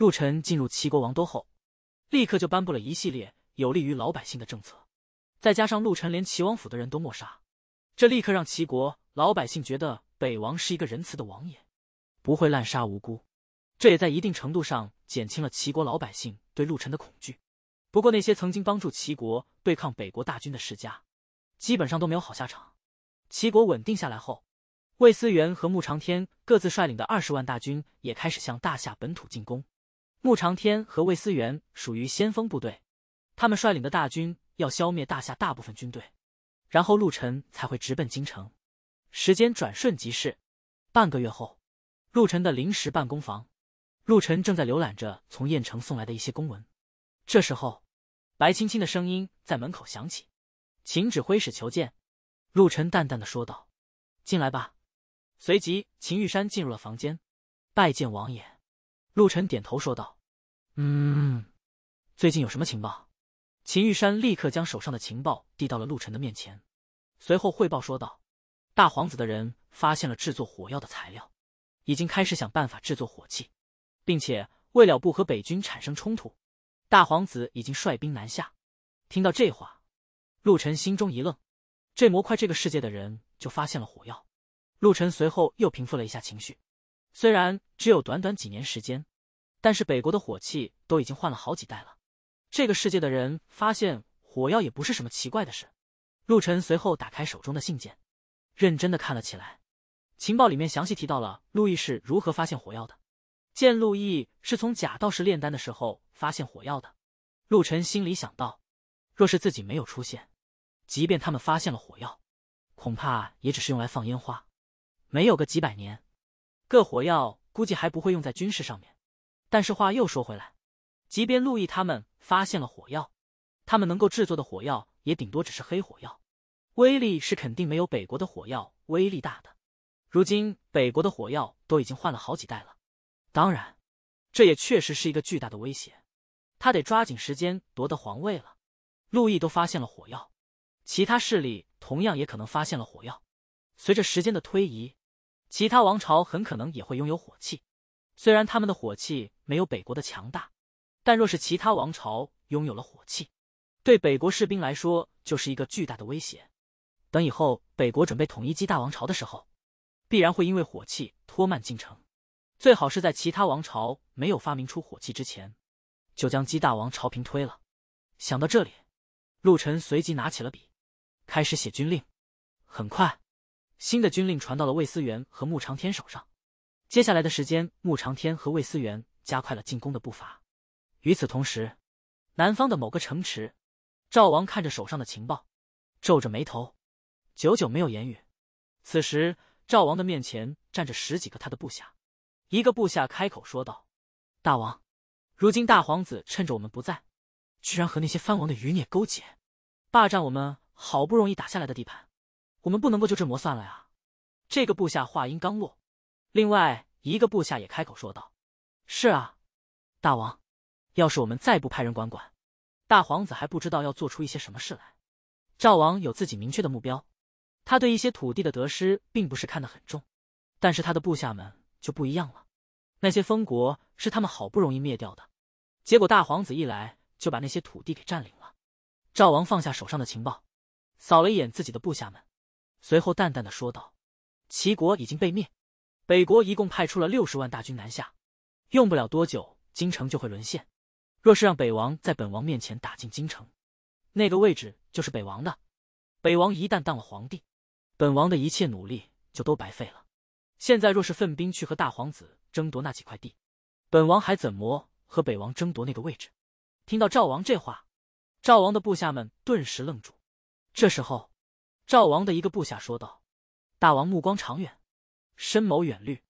陆晨进入齐国王都后，立刻就颁布了一系列有利于老百姓的政策，再加上陆晨连齐王府的人都没杀，这立刻让齐国老百姓觉得北王是一个仁慈的王爷，不会滥杀无辜，这也在一定程度上减轻了齐国老百姓对陆晨的恐惧。不过，那些曾经帮助齐国对抗北国大军的世家，基本上都没有好下场。齐国稳定下来后，魏思源和穆长天各自率领的二十万大军也开始向大夏本土进攻。穆长天和魏思源属于先锋部队，他们率领的大军要消灭大夏大部分军队，然后陆晨才会直奔京城。时间转瞬即逝，半个月后，陆晨的临时办公房，陆晨正在浏览着从燕城送来的一些公文。这时候，白青青的声音在门口响起：“秦指挥使求见。”陆晨淡淡的说道：“进来吧。”随即，秦玉山进入了房间，拜见王爷。陆晨点头说道：“嗯，最近有什么情报？”秦玉山立刻将手上的情报递到了陆晨的面前，随后汇报说道：“大皇子的人发现了制作火药的材料，已经开始想办法制作火器，并且为了不和北军产生冲突，大皇子已经率兵南下。”听到这话，陆晨心中一愣：“这模块这个世界的人就发现了火药？”陆晨随后又平复了一下情绪，虽然只有短短几年时间。但是北国的火器都已经换了好几代了，这个世界的人发现火药也不是什么奇怪的事。陆晨随后打开手中的信件，认真的看了起来。情报里面详细提到了陆毅是如何发现火药的。见陆毅是从假道士炼丹的时候发现火药的，陆晨心里想到，若是自己没有出现，即便他们发现了火药，恐怕也只是用来放烟花，没有个几百年，各火药估计还不会用在军事上面。但是话又说回来，即便路易他们发现了火药，他们能够制作的火药也顶多只是黑火药，威力是肯定没有北国的火药威力大的。如今北国的火药都已经换了好几代了，当然，这也确实是一个巨大的威胁。他得抓紧时间夺得皇位了。路易都发现了火药，其他势力同样也可能发现了火药。随着时间的推移，其他王朝很可能也会拥有火器。虽然他们的火器没有北国的强大，但若是其他王朝拥有了火器，对北国士兵来说就是一个巨大的威胁。等以后北国准备统一姬大王朝的时候，必然会因为火器拖慢进程。最好是在其他王朝没有发明出火器之前，就将姬大王朝平推了。想到这里，陆晨随即拿起了笔，开始写军令。很快，新的军令传到了魏思源和穆长天手上。接下来的时间，穆长天和魏思源加快了进攻的步伐。与此同时，南方的某个城池，赵王看着手上的情报，皱着眉头，久久没有言语。此时，赵王的面前站着十几个他的部下。一个部下开口说道：“大王，如今大皇子趁着我们不在，居然和那些藩王的余孽勾结，霸占我们好不容易打下来的地盘。我们不能够就这么算了呀！”这个部下话音刚落。另外一个部下也开口说道：“是啊，大王，要是我们再不派人管管，大皇子还不知道要做出一些什么事来。”赵王有自己明确的目标，他对一些土地的得失并不是看得很重，但是他的部下们就不一样了。那些封国是他们好不容易灭掉的，结果大皇子一来就把那些土地给占领了。赵王放下手上的情报，扫了一眼自己的部下们，随后淡淡的说道：“齐国已经被灭。”北国一共派出了六十万大军南下，用不了多久，京城就会沦陷。若是让北王在本王面前打进京城，那个位置就是北王的。北王一旦当了皇帝，本王的一切努力就都白费了。现在若是奋兵去和大皇子争夺那几块地，本王还怎么和北王争夺那个位置？听到赵王这话，赵王的部下们顿时愣住。这时候，赵王的一个部下说道：“大王目光长远。”深谋远虑，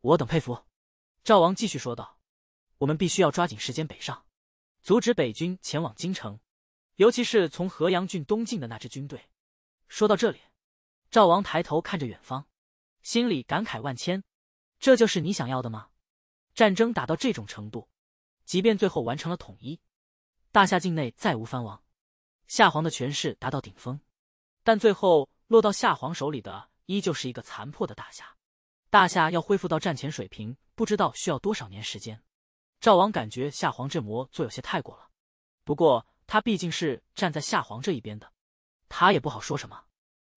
我等佩服。赵王继续说道：“我们必须要抓紧时间北上，阻止北军前往京城，尤其是从河阳郡东进的那支军队。”说到这里，赵王抬头看着远方，心里感慨万千：“这就是你想要的吗？战争打到这种程度，即便最后完成了统一，大夏境内再无藩王，夏皇的权势达到顶峰，但最后落到夏皇手里的，依旧是一个残破的大夏。”大夏要恢复到战前水平，不知道需要多少年时间。赵王感觉夏皇这魔做有些太过了，不过他毕竟是站在夏皇这一边的，他也不好说什么。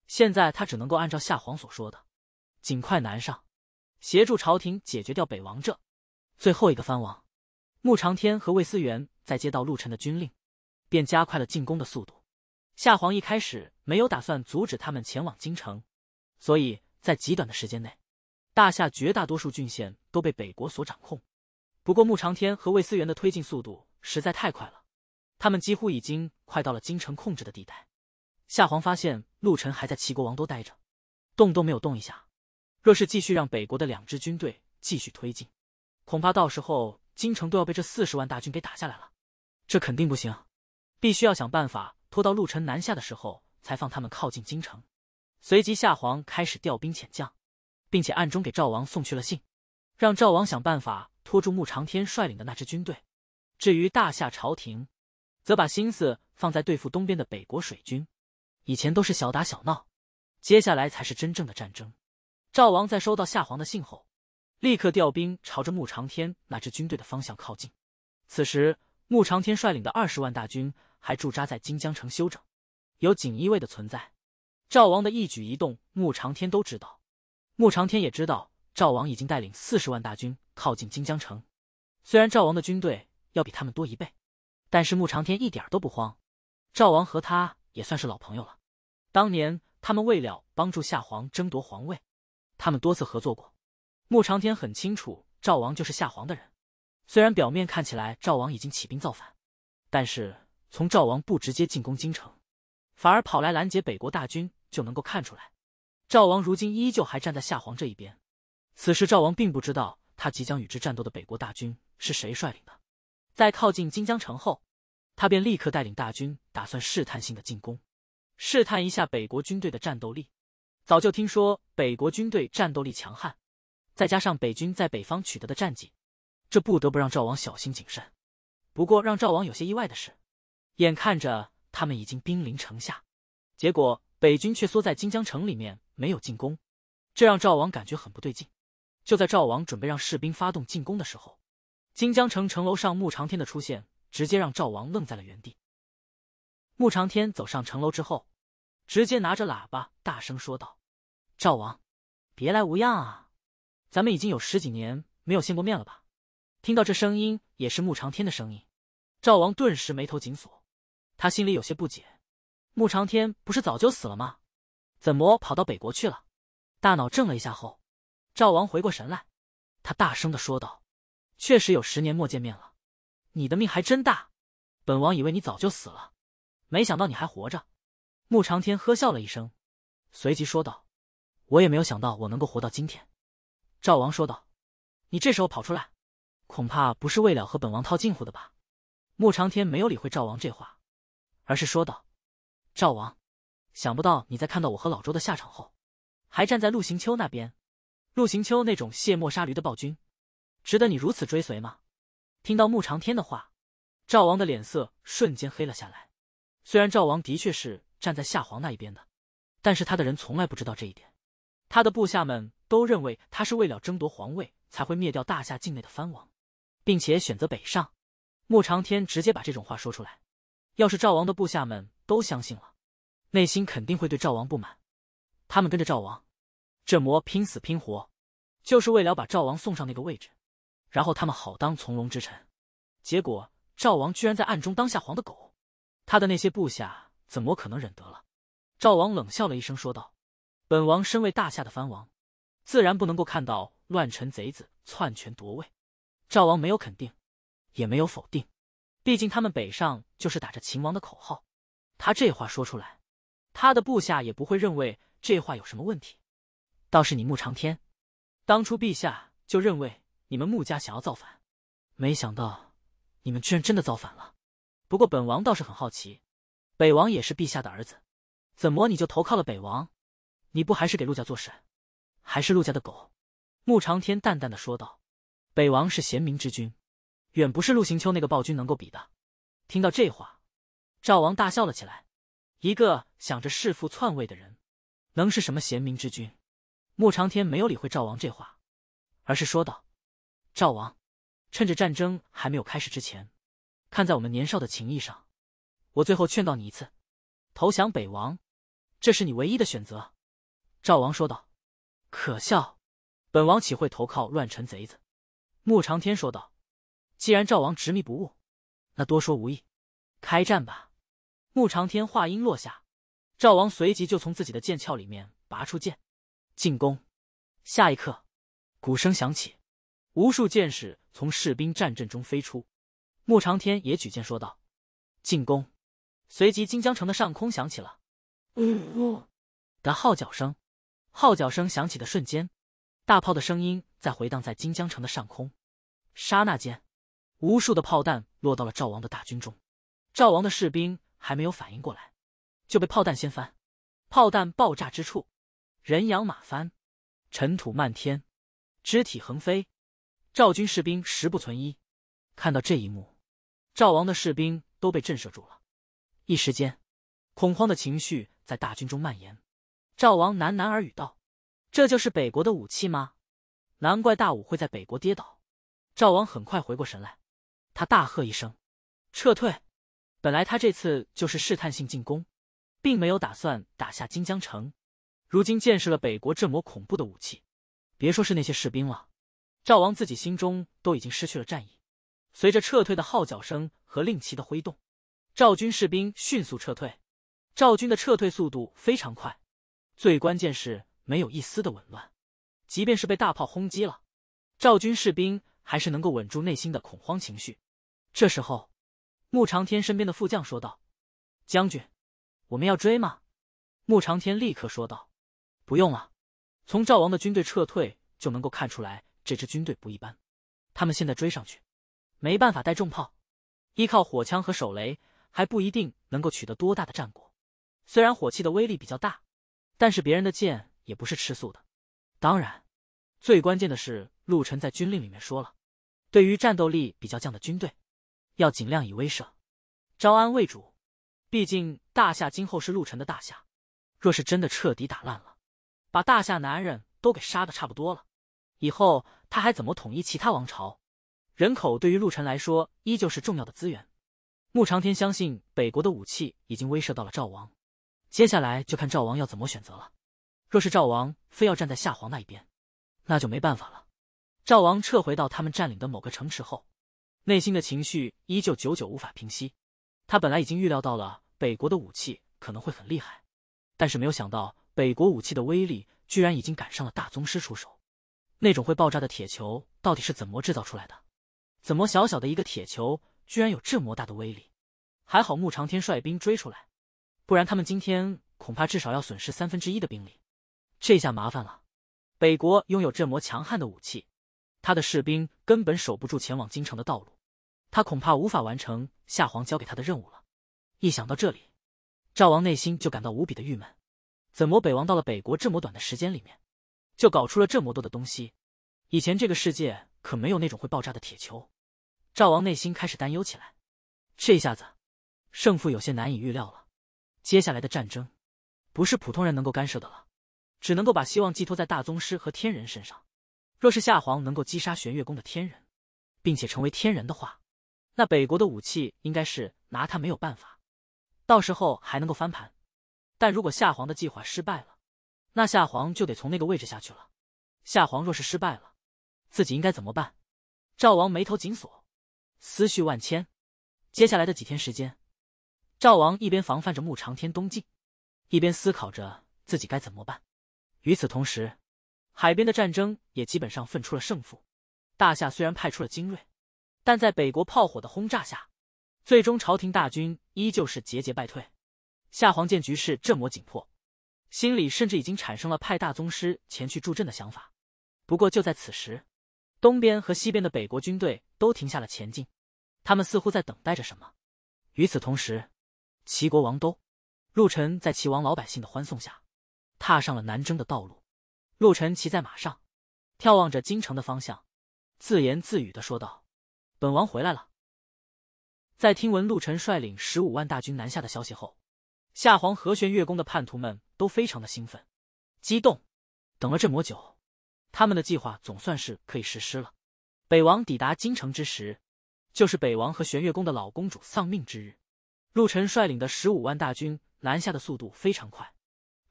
现在他只能够按照夏皇所说的，尽快南上，协助朝廷解决掉北王这最后一个藩王。穆长天和魏思源在接到陆晨的军令，便加快了进攻的速度。夏皇一开始没有打算阻止他们前往京城，所以在极短的时间内。大夏绝大多数郡县都被北国所掌控，不过穆长天和魏思源的推进速度实在太快了，他们几乎已经快到了京城控制的地带。夏皇发现陆晨还在齐国王都待着，动都没有动一下。若是继续让北国的两支军队继续推进，恐怕到时候京城都要被这四十万大军给打下来了。这肯定不行，必须要想办法拖到陆晨南下的时候才放他们靠近京城。随即夏皇开始调兵遣将。并且暗中给赵王送去了信，让赵王想办法拖住穆长天率领的那支军队。至于大夏朝廷，则把心思放在对付东边的北国水军。以前都是小打小闹，接下来才是真正的战争。赵王在收到夏皇的信后，立刻调兵朝着穆长天那支军队的方向靠近。此时，穆长天率领的二十万大军还驻扎在金江城休整。有锦衣卫的存在，赵王的一举一动，穆长天都知道。穆长天也知道赵王已经带领四十万大军靠近金江城，虽然赵王的军队要比他们多一倍，但是穆长天一点都不慌。赵王和他也算是老朋友了，当年他们为了帮助夏皇争夺皇位，他们多次合作过。穆长天很清楚赵王就是夏皇的人，虽然表面看起来赵王已经起兵造反，但是从赵王不直接进攻京城，反而跑来拦截北国大军就能够看出来。赵王如今依旧还站在夏皇这一边。此时赵王并不知道他即将与之战斗的北国大军是谁率领的。在靠近金江城后，他便立刻带领大军，打算试探性的进攻，试探一下北国军队的战斗力。早就听说北国军队战斗力强悍，再加上北军在北方取得的战绩，这不得不让赵王小心谨慎。不过让赵王有些意外的是，眼看着他们已经兵临城下，结果北军却缩在金江城里面。没有进攻，这让赵王感觉很不对劲。就在赵王准备让士兵发动进攻的时候，金江城城楼上穆长天的出现，直接让赵王愣在了原地。穆长天走上城楼之后，直接拿着喇叭大声说道：“赵王，别来无恙啊！咱们已经有十几年没有见过面了吧？”听到这声音，也是穆长天的声音，赵王顿时眉头紧锁，他心里有些不解：穆长天不是早就死了吗？怎么跑到北国去了？大脑怔了一下后，赵王回过神来，他大声的说道：“确实有十年没见面了，你的命还真大，本王以为你早就死了，没想到你还活着。”穆长天呵笑了一声，随即说道：“我也没有想到我能够活到今天。”赵王说道：“你这时候跑出来，恐怕不是为了和本王套近乎的吧？”穆长天没有理会赵王这话，而是说道：“赵王。”想不到你在看到我和老周的下场后，还站在陆行秋那边。陆行秋那种卸磨杀驴的暴君，值得你如此追随吗？听到穆长天的话，赵王的脸色瞬间黑了下来。虽然赵王的确是站在夏皇那一边的，但是他的人从来不知道这一点。他的部下们都认为他是为了争夺皇位才会灭掉大夏境内的藩王，并且选择北上。穆长天直接把这种话说出来，要是赵王的部下们都相信了。内心肯定会对赵王不满，他们跟着赵王，这魔拼死拼活，就是为了把赵王送上那个位置，然后他们好当从龙之臣。结果赵王居然在暗中当下皇的狗，他的那些部下怎么可能忍得了？赵王冷笑了一声，说道：“本王身为大夏的藩王，自然不能够看到乱臣贼子篡权夺位。”赵王没有肯定，也没有否定，毕竟他们北上就是打着秦王的口号，他这话说出来。他的部下也不会认为这话有什么问题，倒是你穆长天，当初陛下就认为你们穆家想要造反，没想到你们居然真的造反了。不过本王倒是很好奇，北王也是陛下的儿子，怎么你就投靠了北王？你不还是给陆家做事，还是陆家的狗？穆长天淡淡的说道：“北王是贤明之君，远不是陆行秋那个暴君能够比的。”听到这话，赵王大笑了起来。一个想着弑父篡位的人，能是什么贤明之君？穆长天没有理会赵王这话，而是说道：“赵王，趁着战争还没有开始之前，看在我们年少的情谊上，我最后劝告你一次，投降北王，这是你唯一的选择。”赵王说道：“可笑，本王岂会投靠乱臣贼子？”穆长天说道：“既然赵王执迷不悟，那多说无益，开战吧。”穆长天话音落下，赵王随即就从自己的剑鞘里面拔出剑，进攻。下一刻，鼓声响起，无数箭矢从士兵战阵中飞出。穆长天也举剑说道：“进攻！”随即，金江城的上空响起了“呜呜”的号角声。号角声响起的瞬间，大炮的声音在回荡在金江城的上空。刹那间，无数的炮弹落到了赵王的大军中，赵王的士兵。还没有反应过来，就被炮弹掀翻。炮弹爆炸之处，人仰马翻，尘土漫天，肢体横飞，赵军士兵十不存一。看到这一幕，赵王的士兵都被震慑住了，一时间，恐慌的情绪在大军中蔓延。赵王喃喃而语道：“这就是北国的武器吗？难怪大武会在北国跌倒。”赵王很快回过神来，他大喝一声：“撤退！”本来他这次就是试探性进攻，并没有打算打下金江城。如今见识了北国这么恐怖的武器，别说是那些士兵了，赵王自己心中都已经失去了战意。随着撤退的号角声和令旗的挥动，赵军士兵迅速撤退。赵军的撤退速度非常快，最关键是没有一丝的紊乱。即便是被大炮轰击了，赵军士兵还是能够稳住内心的恐慌情绪。这时候。穆长天身边的副将说道：“将军，我们要追吗？”穆长天立刻说道：“不用了。从赵王的军队撤退就能够看出来，这支军队不一般。他们现在追上去，没办法带重炮，依靠火枪和手雷还不一定能够取得多大的战果。虽然火器的威力比较大，但是别人的箭也不是吃素的。当然，最关键的是陆晨在军令里面说了，对于战斗力比较强的军队。”要尽量以威慑、招安为主，毕竟大夏今后是陆晨的大夏。若是真的彻底打烂了，把大夏男人都给杀的差不多了，以后他还怎么统一其他王朝？人口对于陆晨来说依旧是重要的资源。穆长天相信北国的武器已经威慑到了赵王，接下来就看赵王要怎么选择了。若是赵王非要站在夏皇那一边，那就没办法了。赵王撤回到他们占领的某个城池后。内心的情绪依旧久久无法平息，他本来已经预料到了北国的武器可能会很厉害，但是没有想到北国武器的威力居然已经赶上了大宗师出手。那种会爆炸的铁球到底是怎么制造出来的？怎么小小的一个铁球居然有这么大的威力？还好穆长天率兵追出来，不然他们今天恐怕至少要损失三分之一的兵力。这下麻烦了，北国拥有这么强悍的武器。他的士兵根本守不住前往京城的道路，他恐怕无法完成夏皇交给他的任务了。一想到这里，赵王内心就感到无比的郁闷。怎么北王到了北国这么短的时间里面，就搞出了这么多的东西？以前这个世界可没有那种会爆炸的铁球。赵王内心开始担忧起来。这一下子，胜负有些难以预料了。接下来的战争，不是普通人能够干涉的了，只能够把希望寄托在大宗师和天人身上。若是夏皇能够击杀玄月宫的天人，并且成为天人的话，那北国的武器应该是拿他没有办法，到时候还能够翻盘。但如果夏皇的计划失败了，那夏皇就得从那个位置下去了。夏皇若是失败了，自己应该怎么办？赵王眉头紧锁，思绪万千。接下来的几天时间，赵王一边防范着穆长天东进，一边思考着自己该怎么办。与此同时。海边的战争也基本上分出了胜负。大夏虽然派出了精锐，但在北国炮火的轰炸下，最终朝廷大军依旧是节节败退。夏皇见局势这么紧迫，心里甚至已经产生了派大宗师前去助阵的想法。不过就在此时，东边和西边的北国军队都停下了前进，他们似乎在等待着什么。与此同时，齐国王都陆晨在齐王老百姓的欢送下，踏上了南征的道路。陆晨骑在马上，眺望着京城的方向，自言自语的说道：“本王回来了。”在听闻陆晨率领十五万大军南下的消息后，夏皇和玄月宫的叛徒们都非常的兴奋、激动。等了这么久，他们的计划总算是可以实施了。北王抵达京城之时，就是北王和玄月宫的老公主丧命之日。陆晨率领的十五万大军南下的速度非常快，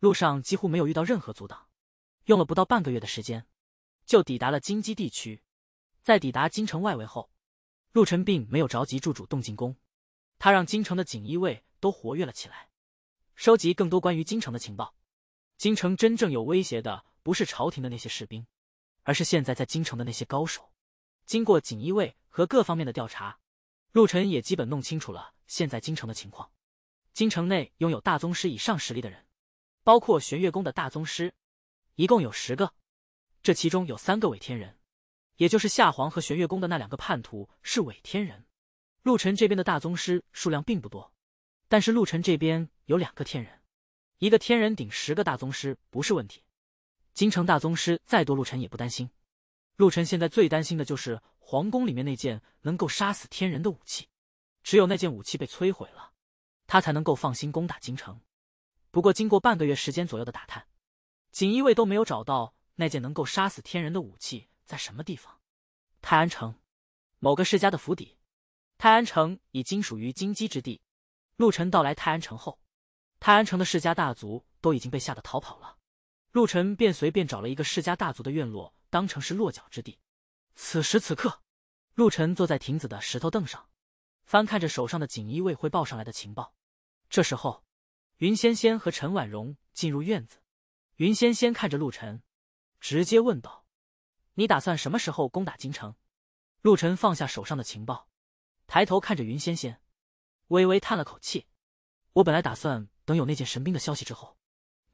路上几乎没有遇到任何阻挡。用了不到半个月的时间，就抵达了金鸡地区。在抵达京城外围后，陆晨并没有着急驻主动进攻。他让京城的锦衣卫都活跃了起来，收集更多关于京城的情报。京城真正有威胁的不是朝廷的那些士兵，而是现在在京城的那些高手。经过锦衣卫和各方面的调查，陆晨也基本弄清楚了现在京城的情况。京城内拥有大宗师以上实力的人，包括玄月宫的大宗师。一共有十个，这其中有三个伪天人，也就是夏皇和玄月宫的那两个叛徒是伪天人。陆晨这边的大宗师数量并不多，但是陆晨这边有两个天人，一个天人顶十个大宗师不是问题。京城大宗师再多，陆晨也不担心。陆晨现在最担心的就是皇宫里面那件能够杀死天人的武器，只有那件武器被摧毁了，他才能够放心攻打京城。不过，经过半个月时间左右的打探。锦衣卫都没有找到那件能够杀死天人的武器在什么地方？泰安城，某个世家的府邸。泰安城已经属于金鸡之地。陆晨到来泰安城后，泰安城的世家大族都已经被吓得逃跑了。陆晨便随便找了一个世家大族的院落，当成是落脚之地。此时此刻，陆晨坐在亭子的石头凳上，翻看着手上的锦衣卫汇报上来的情报。这时候，云仙仙和陈婉容进入院子。云仙仙看着陆尘，直接问道：“你打算什么时候攻打京城？”陆尘放下手上的情报，抬头看着云仙仙，微微叹了口气：“我本来打算等有那件神兵的消息之后，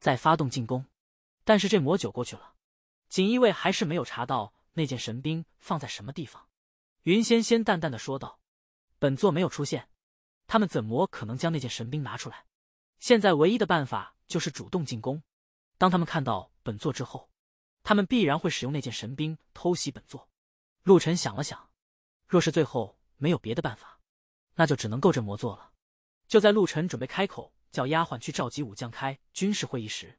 再发动进攻。但是这魔酒过去了，锦衣卫还是没有查到那件神兵放在什么地方。”云仙仙淡淡的说道：“本座没有出现，他们怎么可能将那件神兵拿出来？现在唯一的办法就是主动进攻。”当他们看到本座之后，他们必然会使用那件神兵偷袭本座。陆晨想了想，若是最后没有别的办法，那就只能够这么做了。就在陆晨准备开口叫丫鬟去召集武将开军事会议时，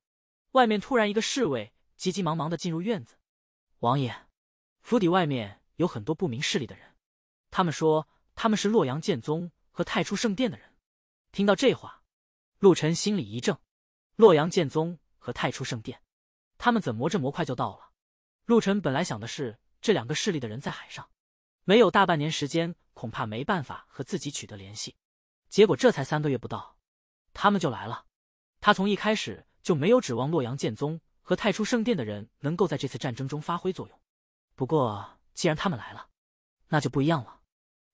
外面突然一个侍卫急急忙忙的进入院子。王爷，府邸外面有很多不明事理的人，他们说他们是洛阳剑宗和太初圣殿的人。听到这话，陆晨心里一怔，洛阳剑宗。和太初圣殿，他们怎么这模块就到了？陆晨本来想的是这两个势力的人在海上，没有大半年时间，恐怕没办法和自己取得联系。结果这才三个月不到，他们就来了。他从一开始就没有指望洛阳剑宗和太初圣殿的人能够在这次战争中发挥作用。不过既然他们来了，那就不一样了。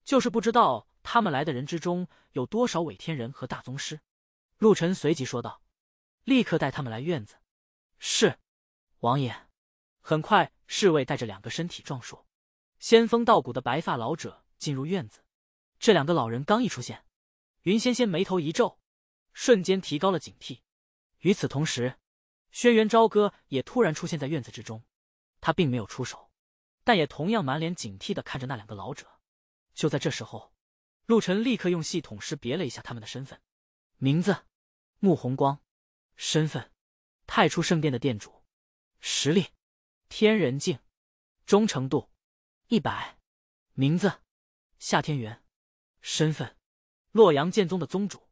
就是不知道他们来的人之中有多少伪天人和大宗师。陆晨随即说道。立刻带他们来院子。是，王爷。很快，侍卫带着两个身体壮硕、仙风道骨的白发老者进入院子。这两个老人刚一出现，云仙仙眉头一皱，瞬间提高了警惕。与此同时，轩辕朝歌也突然出现在院子之中。他并没有出手，但也同样满脸警惕的看着那两个老者。就在这时候，陆晨立刻用系统识别了一下他们的身份，名字：穆红光。身份，太初圣殿的殿主，实力，天人境，忠诚度，一百。名字，夏天元。身份，洛阳剑宗的宗主，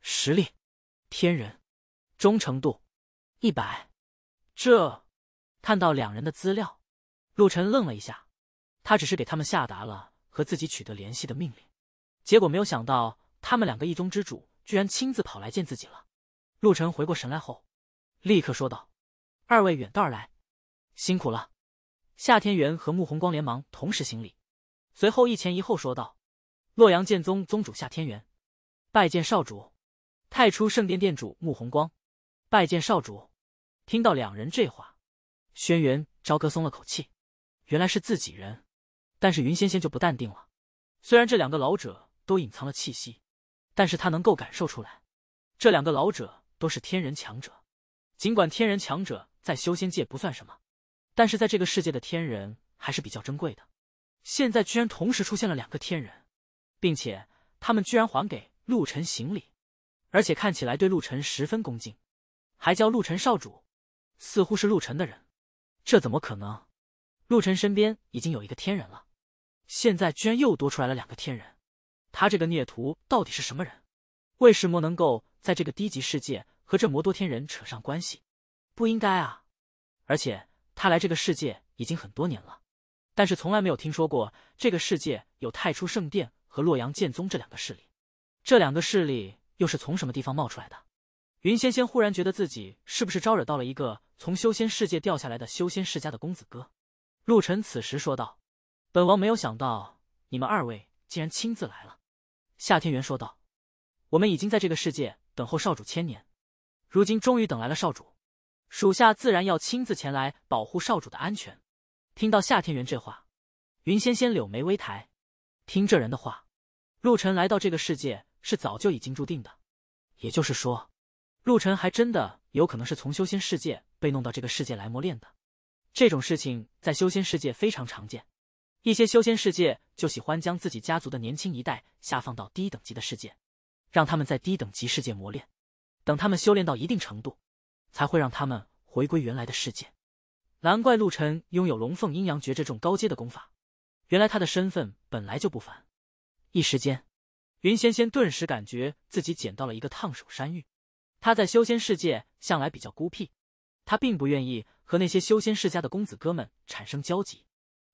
实力，天人，忠诚度，一百。这看到两人的资料，陆晨愣了一下。他只是给他们下达了和自己取得联系的命令，结果没有想到，他们两个一宗之主居然亲自跑来见自己了。陆晨回过神来后，立刻说道：“二位远道而来，辛苦了。”夏天元和穆红光连忙同时行礼，随后一前一后说道：“洛阳剑宗宗主夏天元，拜见少主；太初圣殿殿主穆红光，拜见少主。”听到两人这话，轩辕朝歌松了口气，原来是自己人。但是云仙仙就不淡定了。虽然这两个老者都隐藏了气息，但是他能够感受出来，这两个老者。都是天人强者，尽管天人强者在修仙界不算什么，但是在这个世界的天人还是比较珍贵的。现在居然同时出现了两个天人，并且他们居然还给陆晨行礼，而且看起来对陆晨十分恭敬，还叫陆晨少主，似乎是陆晨的人。这怎么可能？陆晨身边已经有一个天人了，现在居然又多出来了两个天人，他这个孽徒到底是什么人？为什么能够在这个低级世界和这魔多天人扯上关系？不应该啊！而且他来这个世界已经很多年了，但是从来没有听说过这个世界有太初圣殿和洛阳剑宗这两个势力。这两个势力又是从什么地方冒出来的？云仙仙忽然觉得自己是不是招惹到了一个从修仙世界掉下来的修仙世家的公子哥？陆晨此时说道：“本王没有想到你们二位竟然亲自来了。”夏天元说道。我们已经在这个世界等候少主千年，如今终于等来了少主，属下自然要亲自前来保护少主的安全。听到夏天元这话，云仙仙柳眉微抬，听这人的话，陆晨来到这个世界是早就已经注定的，也就是说，陆晨还真的有可能是从修仙世界被弄到这个世界来磨练的。这种事情在修仙世界非常常见，一些修仙世界就喜欢将自己家族的年轻一代下放到低等级的世界。让他们在低等级世界磨练，等他们修炼到一定程度，才会让他们回归原来的世界。难怪陆晨拥有龙凤阴阳诀这种高阶的功法，原来他的身份本来就不凡。一时间，云仙仙顿时感觉自己捡到了一个烫手山芋。他在修仙世界向来比较孤僻，他并不愿意和那些修仙世家的公子哥们产生交集。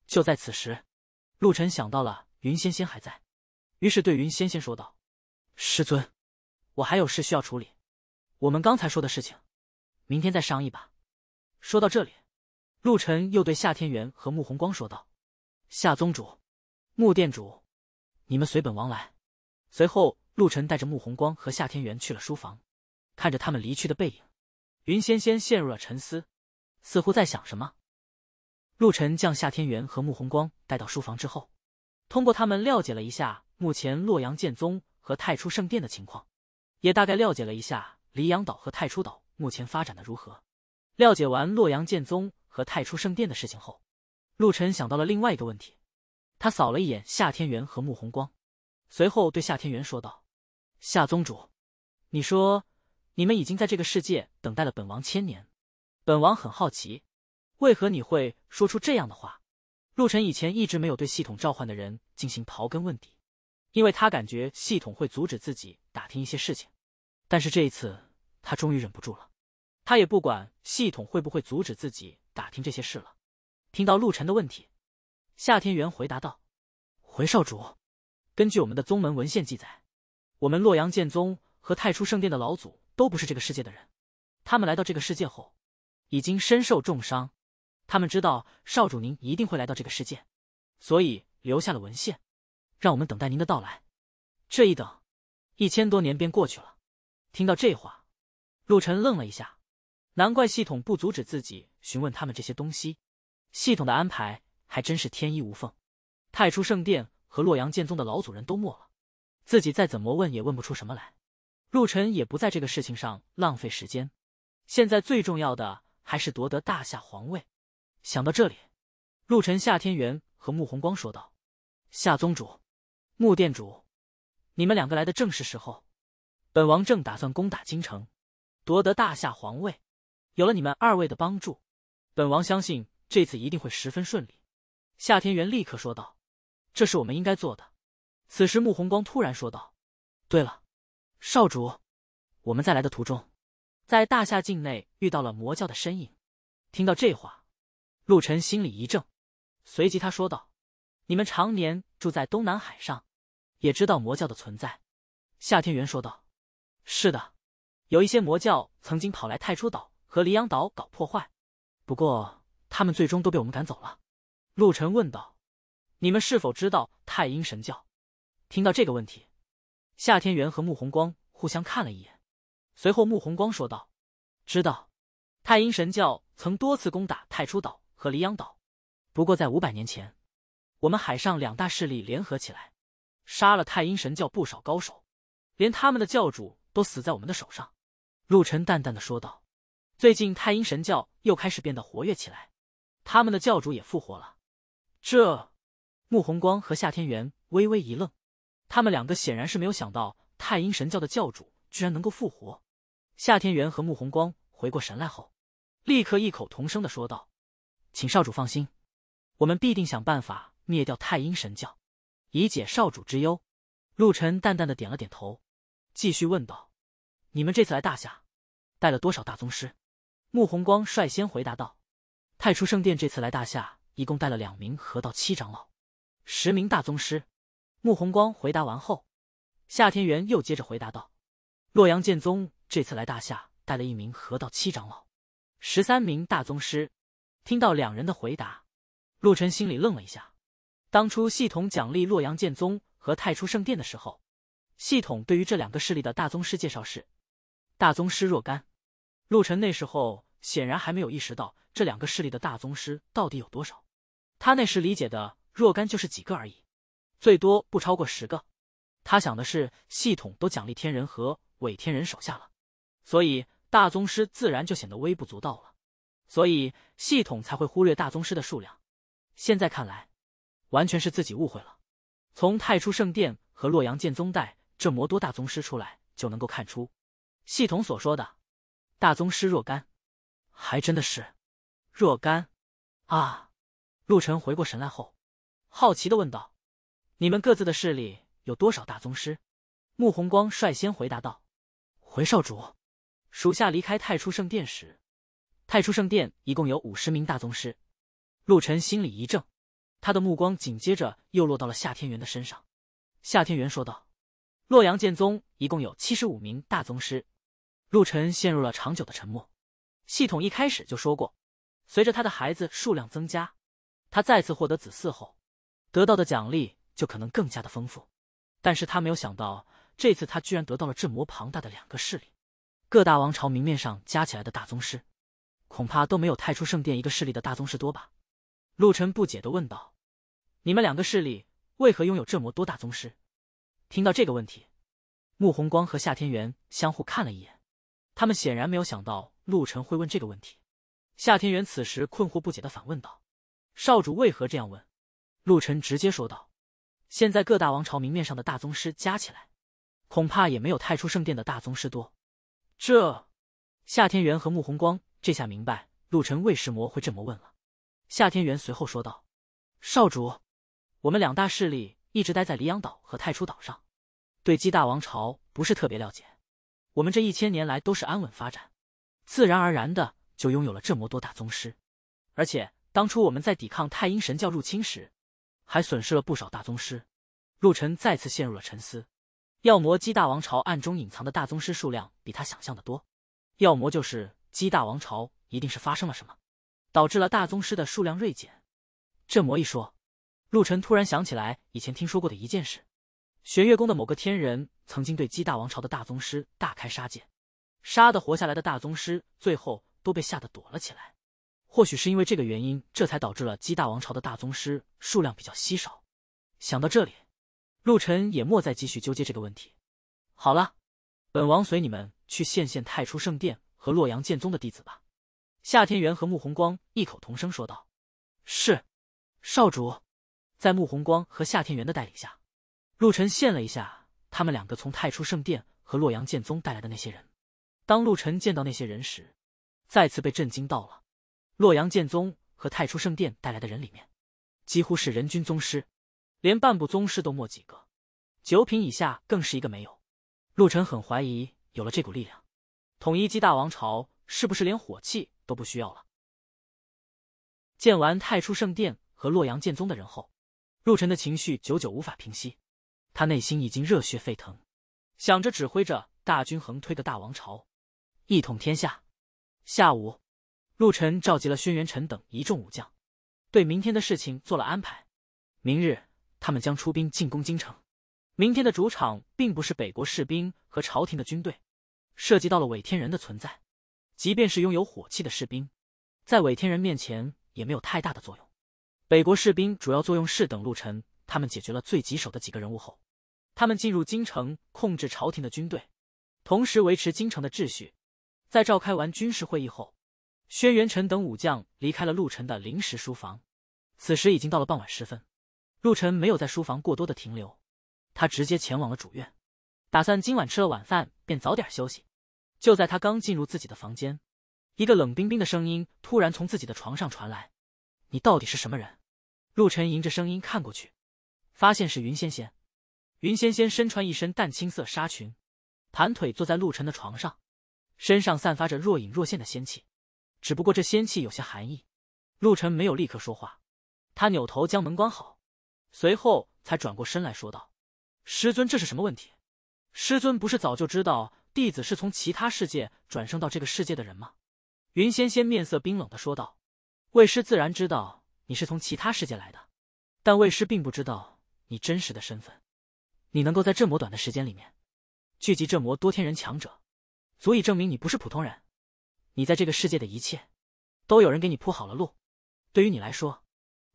就在此时，陆晨想到了云仙仙还在，于是对云仙仙说道。师尊，我还有事需要处理，我们刚才说的事情，明天再商议吧。说到这里，陆晨又对夏天元和穆红光说道：“夏宗主，穆殿主，你们随本王来。”随后，陆晨带着穆红光和夏天元去了书房，看着他们离去的背影，云仙仙陷入了沉思，似乎在想什么。陆晨将夏天元和穆红光带到书房之后，通过他们了解了一下目前洛阳剑宗。和太初圣殿的情况，也大概了解了一下。黎阳岛和太初岛目前发展的如何？了解完洛阳剑宗和太初圣殿的事情后，陆晨想到了另外一个问题。他扫了一眼夏天元和穆红光，随后对夏天元说道：“夏宗主，你说你们已经在这个世界等待了本王千年，本王很好奇，为何你会说出这样的话？”陆晨以前一直没有对系统召唤的人进行刨根问底。因为他感觉系统会阻止自己打听一些事情，但是这一次他终于忍不住了，他也不管系统会不会阻止自己打听这些事了。听到陆晨的问题，夏天元回答道：“回少主，根据我们的宗门文献记载，我们洛阳剑宗和太初圣殿的老祖都不是这个世界的人，他们来到这个世界后，已经身受重伤。他们知道少主您一定会来到这个世界，所以留下了文献。”让我们等待您的到来，这一等，一千多年便过去了。听到这话，陆晨愣了一下，难怪系统不阻止自己询问他们这些东西，系统的安排还真是天衣无缝。太初圣殿和洛阳剑宗的老祖人都没了，自己再怎么问也问不出什么来。陆晨也不在这个事情上浪费时间，现在最重要的还是夺得大夏皇位。想到这里，陆晨夏天元和穆红光说道：“夏宗主。”穆店主，你们两个来的正是时候。本王正打算攻打京城，夺得大夏皇位。有了你们二位的帮助，本王相信这次一定会十分顺利。夏天元立刻说道：“这是我们应该做的。”此时穆红光突然说道：“对了，少主，我们在来的途中，在大夏境内遇到了魔教的身影。”听到这话，陆晨心里一怔，随即他说道：“你们常年住在东南海上。”也知道魔教的存在，夏天元说道：“是的，有一些魔教曾经跑来太初岛和离阳岛搞破坏，不过他们最终都被我们赶走了。”陆晨问道：“你们是否知道太阴神教？”听到这个问题，夏天元和穆红光互相看了一眼，随后穆红光说道：“知道，太阴神教曾多次攻打太初岛和离阳岛，不过在五百年前，我们海上两大势力联合起来。”杀了太阴神教不少高手，连他们的教主都死在我们的手上。陆晨淡淡的说道：“最近太阴神教又开始变得活跃起来，他们的教主也复活了。”这，穆红光和夏天元微微一愣，他们两个显然是没有想到太阴神教的教主居然能够复活。夏天元和穆红光回过神来后，立刻异口同声的说道：“请少主放心，我们必定想办法灭掉太阴神教。”以解少主之忧，陆晨淡淡的点了点头，继续问道：“你们这次来大夏，带了多少大宗师？”穆红光率先回答道：“太初圣殿这次来大夏，一共带了两名河道七长老，十名大宗师。”穆红光回答完后，夏天元又接着回答道：“洛阳剑宗这次来大夏，带了一名河道七长老，十三名大宗师。”听到两人的回答，陆晨心里愣了一下。当初系统奖励洛阳剑宗和太初圣殿的时候，系统对于这两个势力的大宗师介绍是“大宗师若干”。陆晨那时候显然还没有意识到这两个势力的大宗师到底有多少，他那时理解的“若干”就是几个而已，最多不超过十个。他想的是，系统都奖励天人和伪天人手下了，所以大宗师自然就显得微不足道了，所以系统才会忽略大宗师的数量。现在看来。完全是自己误会了，从太初圣殿和洛阳剑宗带这魔多大宗师出来就能够看出，系统所说的，大宗师若干，还真的是，若干，啊！陆晨回过神来后，好奇的问道：“你们各自的势力有多少大宗师？”穆红光率先回答道：“回少主，属下离开太初圣殿时，太初圣殿一共有五十名大宗师。”陆晨心里一怔。他的目光紧接着又落到了夏天元的身上。夏天元说道：“洛阳剑宗一共有七十五名大宗师。”陆晨陷入了长久的沉默。系统一开始就说过，随着他的孩子数量增加，他再次获得子嗣后，得到的奖励就可能更加的丰富。但是他没有想到，这次他居然得到了镇魔庞大的两个势力，各大王朝明面上加起来的大宗师，恐怕都没有太初圣殿一个势力的大宗师多吧？”陆晨不解的问道。你们两个势力为何拥有这么多大宗师？听到这个问题，穆红光和夏天元相互看了一眼，他们显然没有想到陆晨会问这个问题。夏天元此时困惑不解的反问道：“少主为何这样问？”陆晨直接说道：“现在各大王朝明面上的大宗师加起来，恐怕也没有太初圣殿的大宗师多。”这夏天元和穆红光这下明白陆晨为什么会这么问了。夏天元随后说道：“少主。”我们两大势力一直待在离阳岛和太初岛上，对姬大王朝不是特别了解。我们这一千年来都是安稳发展，自然而然的就拥有了这么多大宗师。而且当初我们在抵抗太阴神教入侵时，还损失了不少大宗师。陆尘再次陷入了沉思：药魔姬大王朝暗中隐藏的大宗师数量比他想象的多。药魔就是姬大王朝一定是发生了什么，导致了大宗师的数量锐减。这么一说。陆晨突然想起来以前听说过的一件事，玄月宫的某个天人曾经对姬大王朝的大宗师大开杀戒，杀的活下来的大宗师最后都被吓得躲了起来。或许是因为这个原因，这才导致了姬大王朝的大宗师数量比较稀少。想到这里，陆晨也莫再继续纠结这个问题。好了，本王随你们去献献太初圣殿和洛阳剑宗的弟子吧。夏天元和穆红光异口同声说道：“是，少主。”在穆红光和夏天元的带领下，陆晨现了一下他们两个从太初圣殿和洛阳剑宗带来的那些人。当陆晨见到那些人时，再次被震惊到了。洛阳剑宗和太初圣殿带来的人里面，几乎是人均宗师，连半步宗师都没几个，九品以下更是一个没有。陆晨很怀疑，有了这股力量，统一姬大王朝是不是连火器都不需要了？见完太初圣殿和洛阳剑宗的人后。陆晨的情绪久久无法平息，他内心已经热血沸腾，想着指挥着大军横推个大王朝，一统天下。下午，陆晨召集了轩辕臣等一众武将，对明天的事情做了安排。明日他们将出兵进攻京城。明天的主场并不是北国士兵和朝廷的军队，涉及到了伪天人的存在。即便是拥有火器的士兵，在伪天人面前也没有太大的作用。北国士兵主要作用是等陆晨他们解决了最棘手的几个人物后，他们进入京城控制朝廷的军队，同时维持京城的秩序。在召开完军事会议后，轩辕臣等武将离开了陆晨的临时书房。此时已经到了傍晚时分，陆晨没有在书房过多的停留，他直接前往了主院，打算今晚吃了晚饭便早点休息。就在他刚进入自己的房间，一个冷冰冰的声音突然从自己的床上传来。你到底是什么人？陆晨迎着声音看过去，发现是云仙仙。云仙仙身穿一身淡青色纱裙，盘腿坐在陆晨的床上，身上散发着若隐若现的仙气，只不过这仙气有些寒意。陆晨没有立刻说话，他扭头将门关好，随后才转过身来说道：“师尊，这是什么问题？师尊不是早就知道弟子是从其他世界转生到这个世界的人吗？”云仙仙面色冰冷的说道。魏师自然知道你是从其他世界来的，但魏师并不知道你真实的身份。你能够在这么短的时间里面，聚集这么多天人强者，足以证明你不是普通人。你在这个世界的一切，都有人给你铺好了路。对于你来说，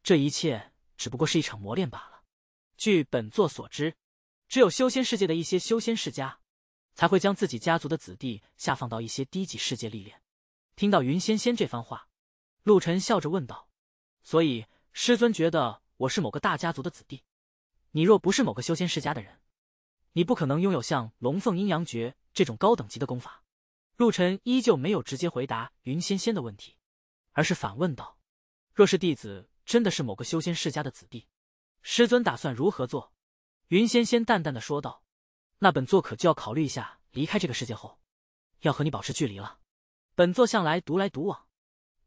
这一切只不过是一场磨练罢了。据本座所知，只有修仙世界的一些修仙世家，才会将自己家族的子弟下放到一些低级世界历练。听到云仙仙这番话。陆晨笑着问道：“所以师尊觉得我是某个大家族的子弟？你若不是某个修仙世家的人，你不可能拥有像龙凤阴阳诀这种高等级的功法。”陆晨依旧没有直接回答云仙仙的问题，而是反问道：“若是弟子真的是某个修仙世家的子弟，师尊打算如何做？”云仙仙淡淡的说道：“那本座可就要考虑一下，离开这个世界后，要和你保持距离了。本座向来独来独往。”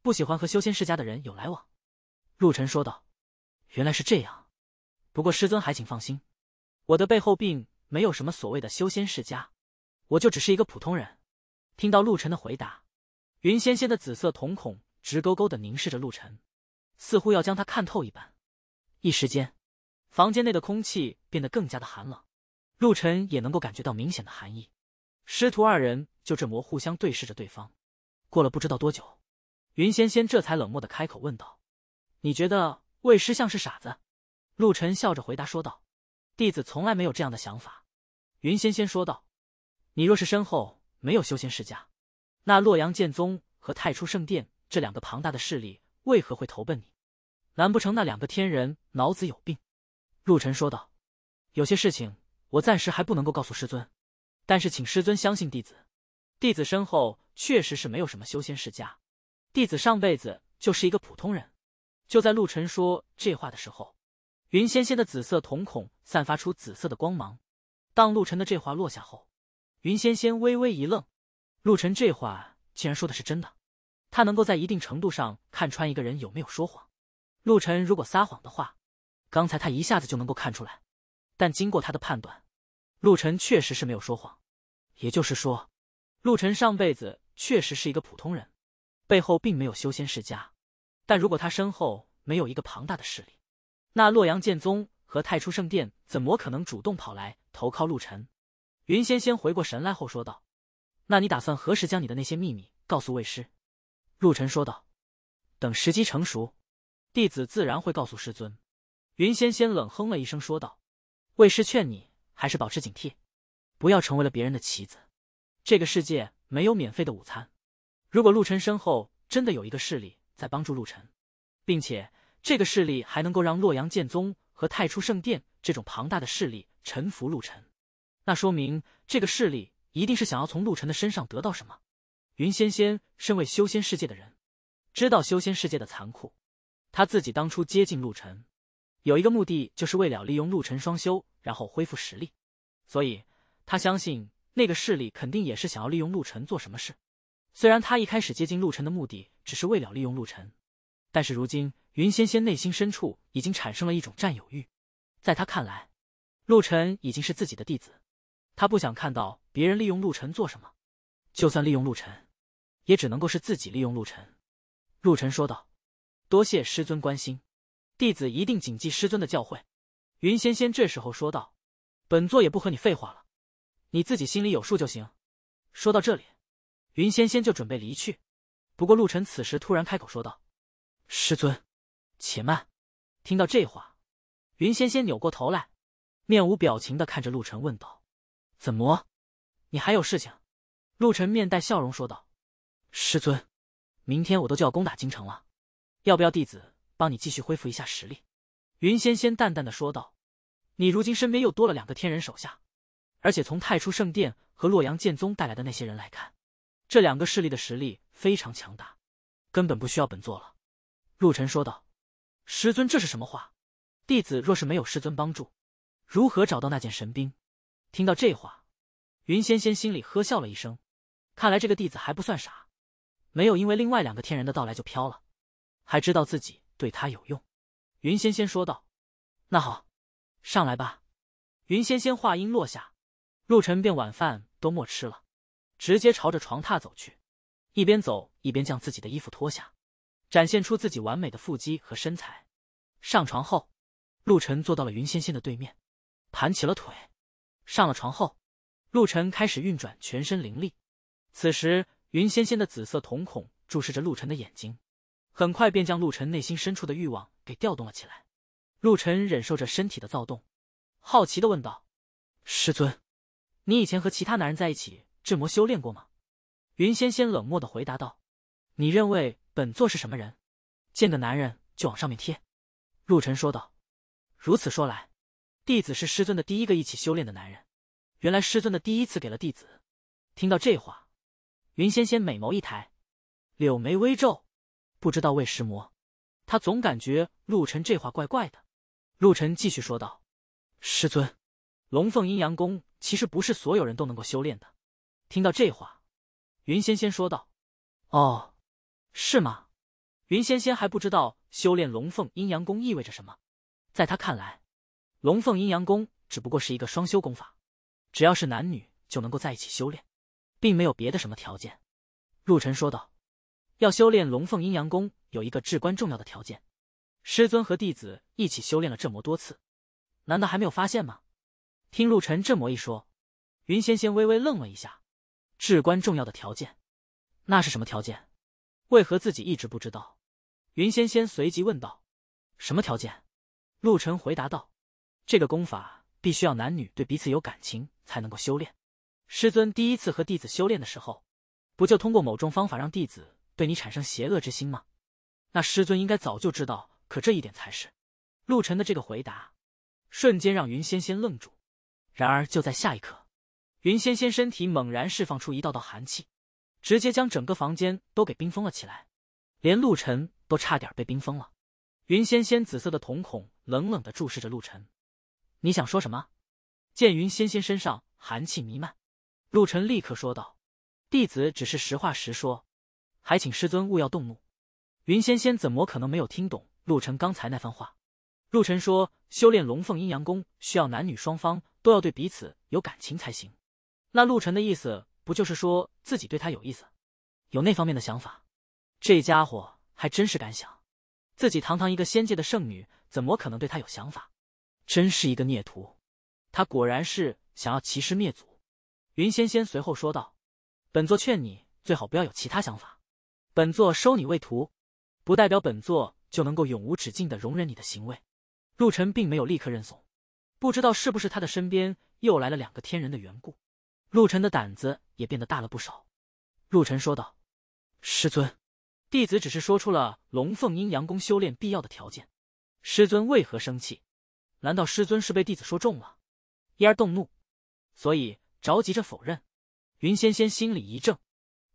不喜欢和修仙世家的人有来往，陆晨说道：“原来是这样，不过师尊还请放心，我的背后并没有什么所谓的修仙世家，我就只是一个普通人。”听到陆晨的回答，云仙仙的紫色瞳孔直勾勾的凝视着陆晨，似乎要将他看透一般。一时间，房间内的空气变得更加的寒冷，陆晨也能够感觉到明显的寒意。师徒二人就这么互相对视着对方，过了不知道多久。云仙仙这才冷漠的开口问道：“你觉得魏师像是傻子？”陆晨笑着回答说道：“弟子从来没有这样的想法。”云仙仙说道：“你若是身后没有修仙世家，那洛阳剑宗和太初圣殿这两个庞大的势力为何会投奔你？难不成那两个天人脑子有病？”陆晨说道：“有些事情我暂时还不能够告诉师尊，但是请师尊相信弟子，弟子身后确实是没有什么修仙世家。”弟子上辈子就是一个普通人。就在陆晨说这话的时候，云仙仙的紫色瞳孔散发出紫色的光芒。当陆晨的这话落下后，云仙仙微微一愣。陆晨这话竟然说的是真的。他能够在一定程度上看穿一个人有没有说谎。陆晨如果撒谎的话，刚才他一下子就能够看出来。但经过他的判断，陆晨确实是没有说谎。也就是说，陆晨上辈子确实是一个普通人。背后并没有修仙世家，但如果他身后没有一个庞大的势力，那洛阳剑宗和太初圣殿怎么可能主动跑来投靠陆晨？云仙仙回过神来后说道：“那你打算何时将你的那些秘密告诉魏师？”陆晨说道：“等时机成熟，弟子自然会告诉师尊。”云仙仙冷哼了一声说道：“魏师劝你还是保持警惕，不要成为了别人的棋子。这个世界没有免费的午餐。”如果陆晨身后真的有一个势力在帮助陆晨，并且这个势力还能够让洛阳剑宗和太初圣殿这种庞大的势力臣服陆晨，那说明这个势力一定是想要从陆晨的身上得到什么。云仙仙身为修仙世界的人，知道修仙世界的残酷，他自己当初接近陆晨，有一个目的就是为了利用陆晨双修，然后恢复实力。所以，他相信那个势力肯定也是想要利用陆晨做什么事。虽然他一开始接近陆晨的目的只是为了利用陆晨，但是如今云仙仙内心深处已经产生了一种占有欲。在他看来，陆晨已经是自己的弟子，他不想看到别人利用陆晨做什么，就算利用陆晨，也只能够是自己利用陆晨。陆晨说道：“多谢师尊关心，弟子一定谨记师尊的教诲。”云仙仙这时候说道：“本座也不和你废话了，你自己心里有数就行。”说到这里。云仙仙就准备离去，不过陆晨此时突然开口说道：“师尊，且慢。”听到这话，云仙仙扭过头来，面无表情的看着陆晨问道：“怎么？你还有事情？”陆晨面带笑容说道：“师尊，明天我都就要攻打京城了，要不要弟子帮你继续恢复一下实力？”云仙仙淡淡的说道：“你如今身边又多了两个天人手下，而且从太初圣殿和洛阳剑宗带来的那些人来看。”这两个势力的实力非常强大，根本不需要本座了。”陆晨说道。“师尊，这是什么话？弟子若是没有师尊帮助，如何找到那件神兵？”听到这话，云仙仙心里呵笑了一声，看来这个弟子还不算傻，没有因为另外两个天人的到来就飘了，还知道自己对他有用。”云仙仙说道。“那好，上来吧。”云仙仙话音落下，陆晨便晚饭都没吃了。直接朝着床榻走去，一边走一边将自己的衣服脱下，展现出自己完美的腹肌和身材。上床后，陆晨坐到了云仙仙的对面，盘起了腿。上了床后，陆晨开始运转全身灵力。此时，云仙仙的紫色瞳孔注视着陆晨的眼睛，很快便将陆晨内心深处的欲望给调动了起来。陆晨忍受着身体的躁动，好奇的问道：“师尊，你以前和其他男人在一起？”智魔修炼过吗？云仙仙冷漠的回答道：“你认为本座是什么人？见个男人就往上面贴？”陆晨说道：“如此说来，弟子是师尊的第一个一起修炼的男人。原来师尊的第一次给了弟子。”听到这话，云仙仙美眸一抬，柳眉微皱，不知道为什魔，他总感觉陆晨这话怪怪的。陆晨继续说道：“师尊，龙凤阴阳功其实不是所有人都能够修炼的。”听到这话，云仙仙说道：“哦，是吗？”云仙仙还不知道修炼龙凤阴阳功意味着什么，在他看来，龙凤阴阳功只不过是一个双修功法，只要是男女就能够在一起修炼，并没有别的什么条件。陆晨说道：“要修炼龙凤阴阳功有一个至关重要的条件，师尊和弟子一起修炼了这么多次，难道还没有发现吗？”听陆晨这么一说，云仙仙微微愣了一下。至关重要的条件，那是什么条件？为何自己一直不知道？云仙仙随即问道：“什么条件？”陆晨回答道：“这个功法必须要男女对彼此有感情才能够修炼。师尊第一次和弟子修炼的时候，不就通过某种方法让弟子对你产生邪恶之心吗？那师尊应该早就知道，可这一点才是。”陆晨的这个回答，瞬间让云仙仙愣住。然而就在下一刻。云仙仙身体猛然释放出一道道寒气，直接将整个房间都给冰封了起来，连陆晨都差点被冰封了。云仙仙紫色的瞳孔冷冷的注视着陆晨：“你想说什么？”见云仙仙身上寒气弥漫，陆晨立刻说道：“弟子只是实话实说，还请师尊勿要动怒。”云仙仙怎么可能没有听懂陆晨刚才那番话？陆晨说：“修炼龙凤阴阳功需要男女双方都要对彼此有感情才行。”那陆晨的意思不就是说自己对他有意思，有那方面的想法？这家伙还真是敢想，自己堂堂一个仙界的圣女，怎么可能对他有想法？真是一个孽徒！他果然是想要欺师灭祖。云仙仙随后说道：“本座劝你最好不要有其他想法，本座收你为徒，不代表本座就能够永无止境的容忍你的行为。”陆晨并没有立刻认怂，不知道是不是他的身边又来了两个天人的缘故。陆晨的胆子也变得大了不少。陆晨说道：“师尊，弟子只是说出了龙凤阴阳功修炼必要的条件，师尊为何生气？难道师尊是被弟子说中了，因而动怒，所以着急着否认？”云仙仙心里一怔：“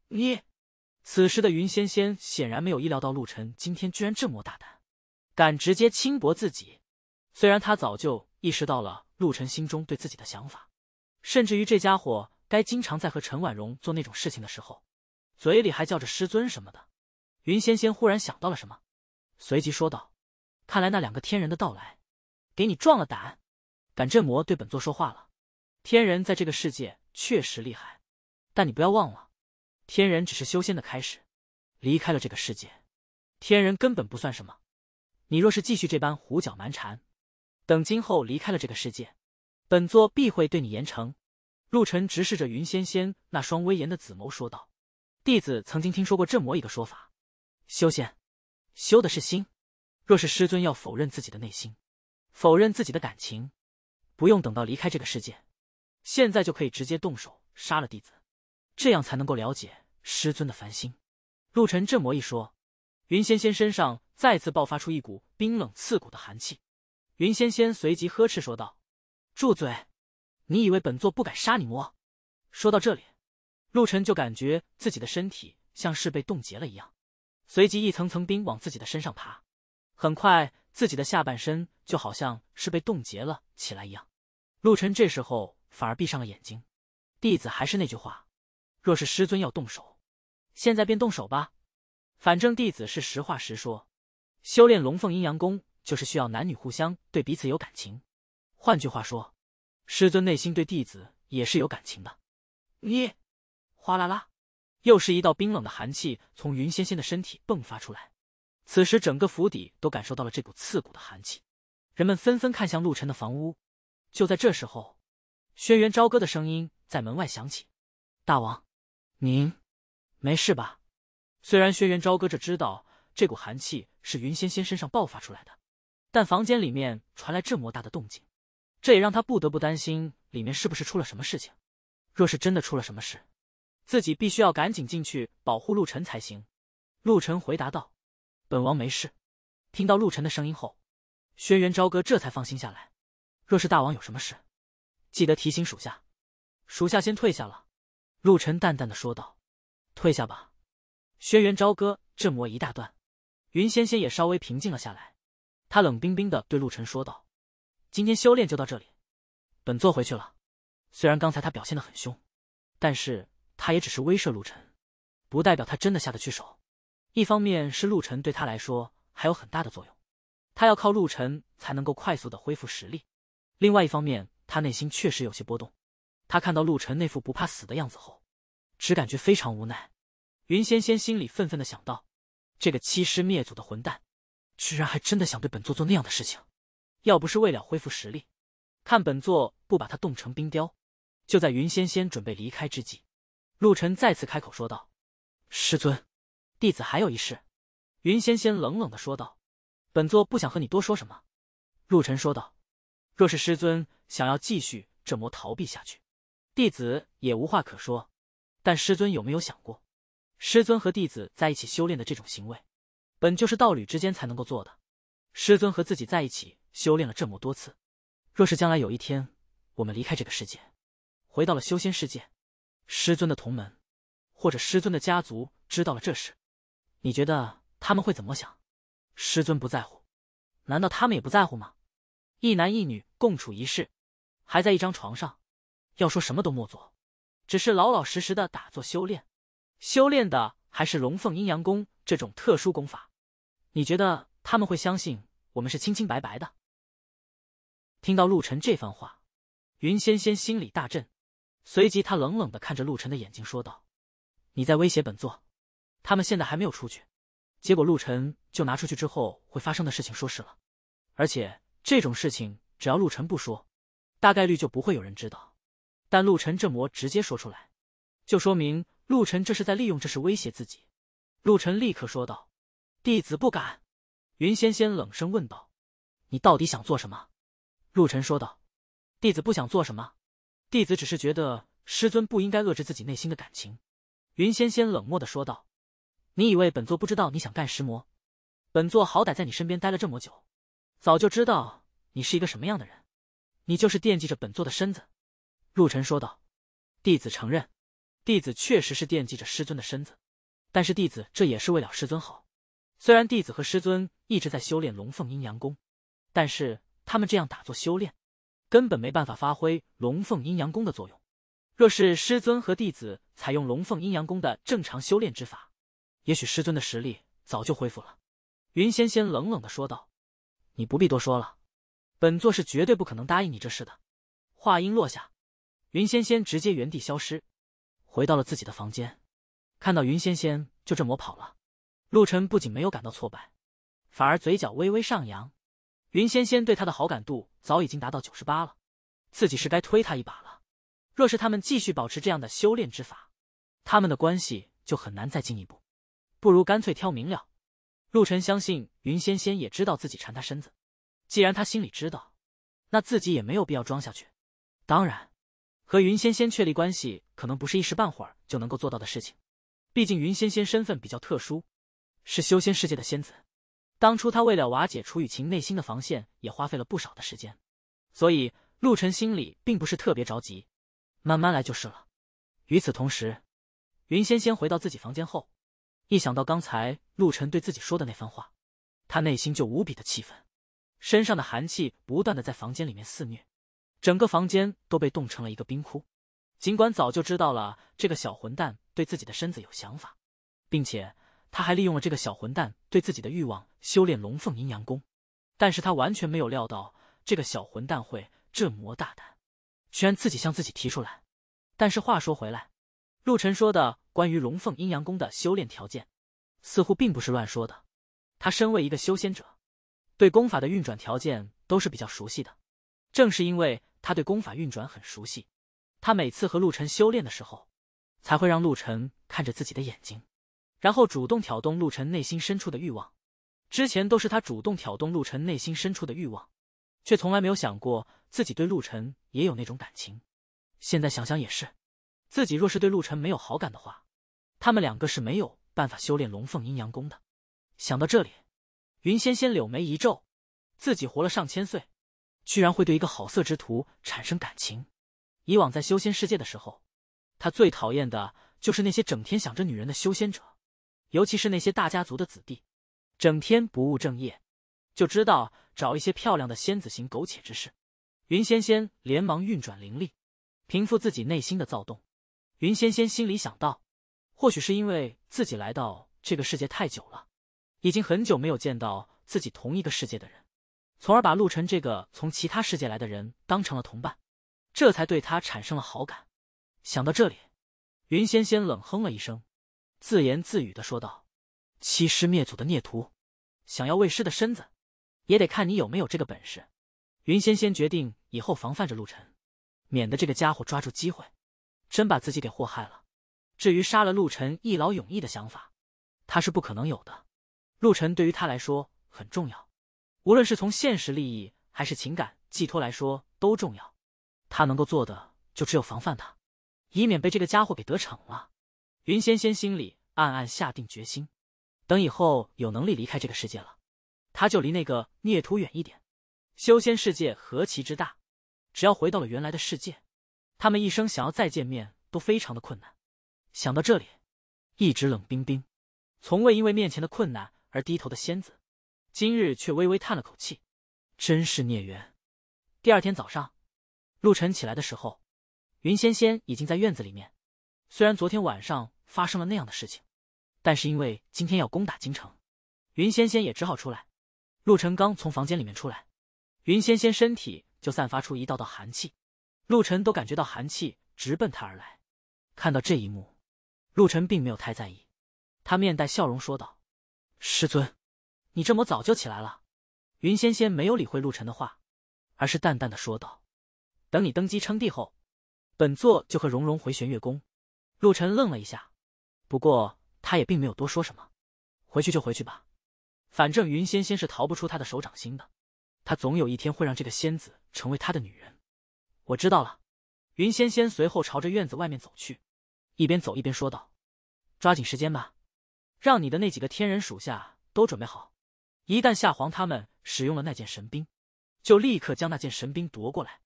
你……”此时的云仙仙显然没有意料到陆晨今天居然这么大胆，敢直接轻薄自己。虽然他早就意识到了陆晨心中对自己的想法。甚至于这家伙该经常在和陈婉容做那种事情的时候，嘴里还叫着师尊什么的。云仙仙忽然想到了什么，随即说道：“看来那两个天人的到来，给你壮了胆，敢镇魔对本座说话了。天人在这个世界确实厉害，但你不要忘了，天人只是修仙的开始。离开了这个世界，天人根本不算什么。你若是继续这般胡搅蛮缠，等今后离开了这个世界。”本座必会对你严惩。”陆晨直视着云仙仙那双威严的紫眸说道：“弟子曾经听说过镇魔一个说法，修仙，修的是心。若是师尊要否认自己的内心，否认自己的感情，不用等到离开这个世界，现在就可以直接动手杀了弟子，这样才能够了解师尊的烦心。”陆晨这么一说，云仙仙身上再次爆发出一股冰冷刺骨的寒气。云仙仙随即呵斥说道。住嘴！你以为本座不敢杀你魔？说到这里，陆晨就感觉自己的身体像是被冻结了一样，随即一层层冰往自己的身上爬，很快自己的下半身就好像是被冻结了起来一样。陆晨这时候反而闭上了眼睛。弟子还是那句话，若是师尊要动手，现在便动手吧。反正弟子是实话实说，修炼龙凤阴阳功就是需要男女互相对彼此有感情。换句话说，师尊内心对弟子也是有感情的。你，哗啦啦，又是一道冰冷的寒气从云仙仙的身体迸发出来。此时，整个府邸都感受到了这股刺骨的寒气，人们纷纷看向陆晨的房屋。就在这时候，轩辕朝歌的声音在门外响起：“大王，您没事吧？”虽然轩辕朝歌这知道这股寒气是云仙仙身上爆发出来的，但房间里面传来这么大的动静。这也让他不得不担心，里面是不是出了什么事情？若是真的出了什么事，自己必须要赶紧进去保护陆晨才行。陆晨回答道：“本王没事。”听到陆晨的声音后，轩辕朝歌这才放心下来。若是大王有什么事，记得提醒属下。属下先退下了。”陆晨淡淡的说道：“退下吧。”轩辕朝歌震魔一大段，云纤纤也稍微平静了下来。他冷冰冰的对陆晨说道。今天修炼就到这里，本座回去了。虽然刚才他表现的很凶，但是他也只是威慑陆晨，不代表他真的下得去手。一方面是陆晨对他来说还有很大的作用，他要靠陆晨才能够快速的恢复实力；另外一方面，他内心确实有些波动。他看到陆晨那副不怕死的样子后，只感觉非常无奈。云仙仙心里愤愤的想到：这个欺师灭祖的混蛋，居然还真的想对本座做那样的事情。要不是为了恢复实力，看本座不把他冻成冰雕！就在云仙仙准备离开之际，陆晨再次开口说道：“师尊，弟子还有一事。”云仙仙冷冷的说道：“本座不想和你多说什么。”陆晨说道：“若是师尊想要继续这魔逃避下去，弟子也无话可说。但师尊有没有想过，师尊和弟子在一起修炼的这种行为，本就是道侣之间才能够做的。师尊和自己在一起。”修炼了这么多次，若是将来有一天我们离开这个世界，回到了修仙世界，师尊的同门，或者师尊的家族知道了这事，你觉得他们会怎么想？师尊不在乎，难道他们也不在乎吗？一男一女共处一室，还在一张床上，要说什么都莫做，只是老老实实的打坐修炼，修炼的还是龙凤阴阳功这种特殊功法，你觉得他们会相信我们是清清白白的？听到陆晨这番话，云仙仙心里大震，随即她冷冷的看着陆晨的眼睛说道：“你在威胁本座？他们现在还没有出去，结果陆晨就拿出去之后会发生的事情说事了。而且这种事情，只要陆晨不说，大概率就不会有人知道。但陆晨这魔直接说出来，就说明陆晨这是在利用这事威胁自己。”陆晨立刻说道：“弟子不敢。”云仙仙冷声问道：“你到底想做什么？”陆晨说道：“弟子不想做什么，弟子只是觉得师尊不应该遏制自己内心的感情。”云仙仙冷漠的说道：“你以为本座不知道你想干什魔？本座好歹在你身边待了这么久，早就知道你是一个什么样的人。你就是惦记着本座的身子。”陆晨说道：“弟子承认，弟子确实是惦记着师尊的身子，但是弟子这也是为了师尊好。虽然弟子和师尊一直在修炼龙凤阴阳功，但是……”他们这样打坐修炼，根本没办法发挥龙凤阴阳功的作用。若是师尊和弟子采用龙凤阴阳功的正常修炼之法，也许师尊的实力早就恢复了。”云仙仙冷冷的说道，“你不必多说了，本座是绝对不可能答应你这事的。”话音落下，云仙仙直接原地消失，回到了自己的房间。看到云仙仙就这么跑了，陆晨不仅没有感到挫败，反而嘴角微微上扬。云仙仙对他的好感度早已经达到九十八了，自己是该推他一把了。若是他们继续保持这样的修炼之法，他们的关系就很难再进一步，不如干脆挑明了。陆晨相信云仙仙也知道自己缠他身子，既然他心里知道，那自己也没有必要装下去。当然，和云仙仙确立关系可能不是一时半会儿就能够做到的事情，毕竟云仙仙身份比较特殊，是修仙世界的仙子。当初他为了瓦解楚雨晴内心的防线，也花费了不少的时间，所以陆晨心里并不是特别着急，慢慢来就是了。与此同时，云仙仙回到自己房间后，一想到刚才陆晨对自己说的那番话，他内心就无比的气愤，身上的寒气不断的在房间里面肆虐，整个房间都被冻成了一个冰窟。尽管早就知道了这个小混蛋对自己的身子有想法，并且。他还利用了这个小混蛋对自己的欲望修炼龙凤阴阳功，但是他完全没有料到这个小混蛋会这么大胆，居然自己向自己提出来。但是话说回来，陆晨说的关于龙凤阴阳功的修炼条件，似乎并不是乱说的。他身为一个修仙者，对功法的运转条件都是比较熟悉的。正是因为他对功法运转很熟悉，他每次和陆晨修炼的时候，才会让陆晨看着自己的眼睛。然后主动挑动陆晨内心深处的欲望，之前都是他主动挑动陆晨内心深处的欲望，却从来没有想过自己对陆晨也有那种感情。现在想想也是，自己若是对陆晨没有好感的话，他们两个是没有办法修炼龙凤阴阳功的。想到这里，云仙仙柳眉一皱，自己活了上千岁，居然会对一个好色之徒产生感情？以往在修仙世界的时候，他最讨厌的就是那些整天想着女人的修仙者。尤其是那些大家族的子弟，整天不务正业，就知道找一些漂亮的仙子型苟且之事。云仙仙连忙运转灵力，平复自己内心的躁动。云仙仙心里想到，或许是因为自己来到这个世界太久了，已经很久没有见到自己同一个世界的人，从而把陆晨这个从其他世界来的人当成了同伴，这才对他产生了好感。想到这里，云仙仙冷哼了一声。自言自语的说道：“欺师灭祖的孽徒，想要为师的身子，也得看你有没有这个本事。”云仙仙决定以后防范着陆晨，免得这个家伙抓住机会，真把自己给祸害了。至于杀了陆晨一劳永逸的想法，他是不可能有的。陆晨对于他来说很重要，无论是从现实利益还是情感寄托来说都重要。他能够做的就只有防范他，以免被这个家伙给得逞了。云仙仙心里暗暗下定决心，等以后有能力离开这个世界了，她就离那个孽徒远一点。修仙世界何其之大，只要回到了原来的世界，他们一生想要再见面都非常的困难。想到这里，一直冷冰冰、从未因为面前的困难而低头的仙子，今日却微微叹了口气，真是孽缘。第二天早上，陆晨起来的时候，云仙仙已经在院子里面。虽然昨天晚上。发生了那样的事情，但是因为今天要攻打京城，云仙仙也只好出来。陆晨刚从房间里面出来，云仙仙身体就散发出一道道寒气，陆晨都感觉到寒气直奔他而来。看到这一幕，陆晨并没有太在意，他面带笑容说道：“师尊，你这么早就起来了。”云仙仙没有理会陆晨的话，而是淡淡的说道：“等你登基称帝后，本座就和蓉蓉回玄月宫。”陆晨愣了一下。不过，他也并没有多说什么，回去就回去吧，反正云仙仙是逃不出他的手掌心的，他总有一天会让这个仙子成为他的女人。我知道了。云仙仙随后朝着院子外面走去，一边走一边说道：“抓紧时间吧，让你的那几个天人属下都准备好，一旦夏皇他们使用了那件神兵，就立刻将那件神兵夺过来。”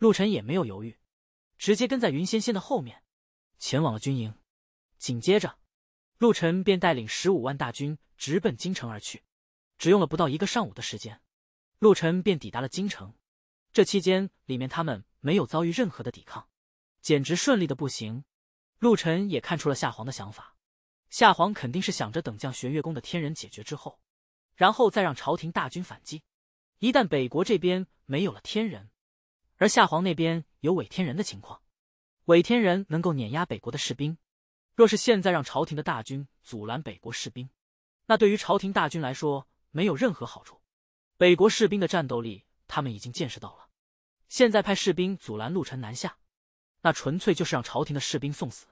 陆晨也没有犹豫，直接跟在云仙仙的后面，前往了军营。紧接着，陆晨便带领十五万大军直奔京城而去。只用了不到一个上午的时间，陆晨便抵达了京城。这期间，里面他们没有遭遇任何的抵抗，简直顺利的不行。陆晨也看出了夏皇的想法，夏皇肯定是想着等将玄月宫的天人解决之后，然后再让朝廷大军反击。一旦北国这边没有了天人，而夏皇那边有伪天人的情况，伪天人能够碾压北国的士兵。若是现在让朝廷的大军阻拦北国士兵，那对于朝廷大军来说没有任何好处。北国士兵的战斗力，他们已经见识到了。现在派士兵阻拦陆晨南下，那纯粹就是让朝廷的士兵送死。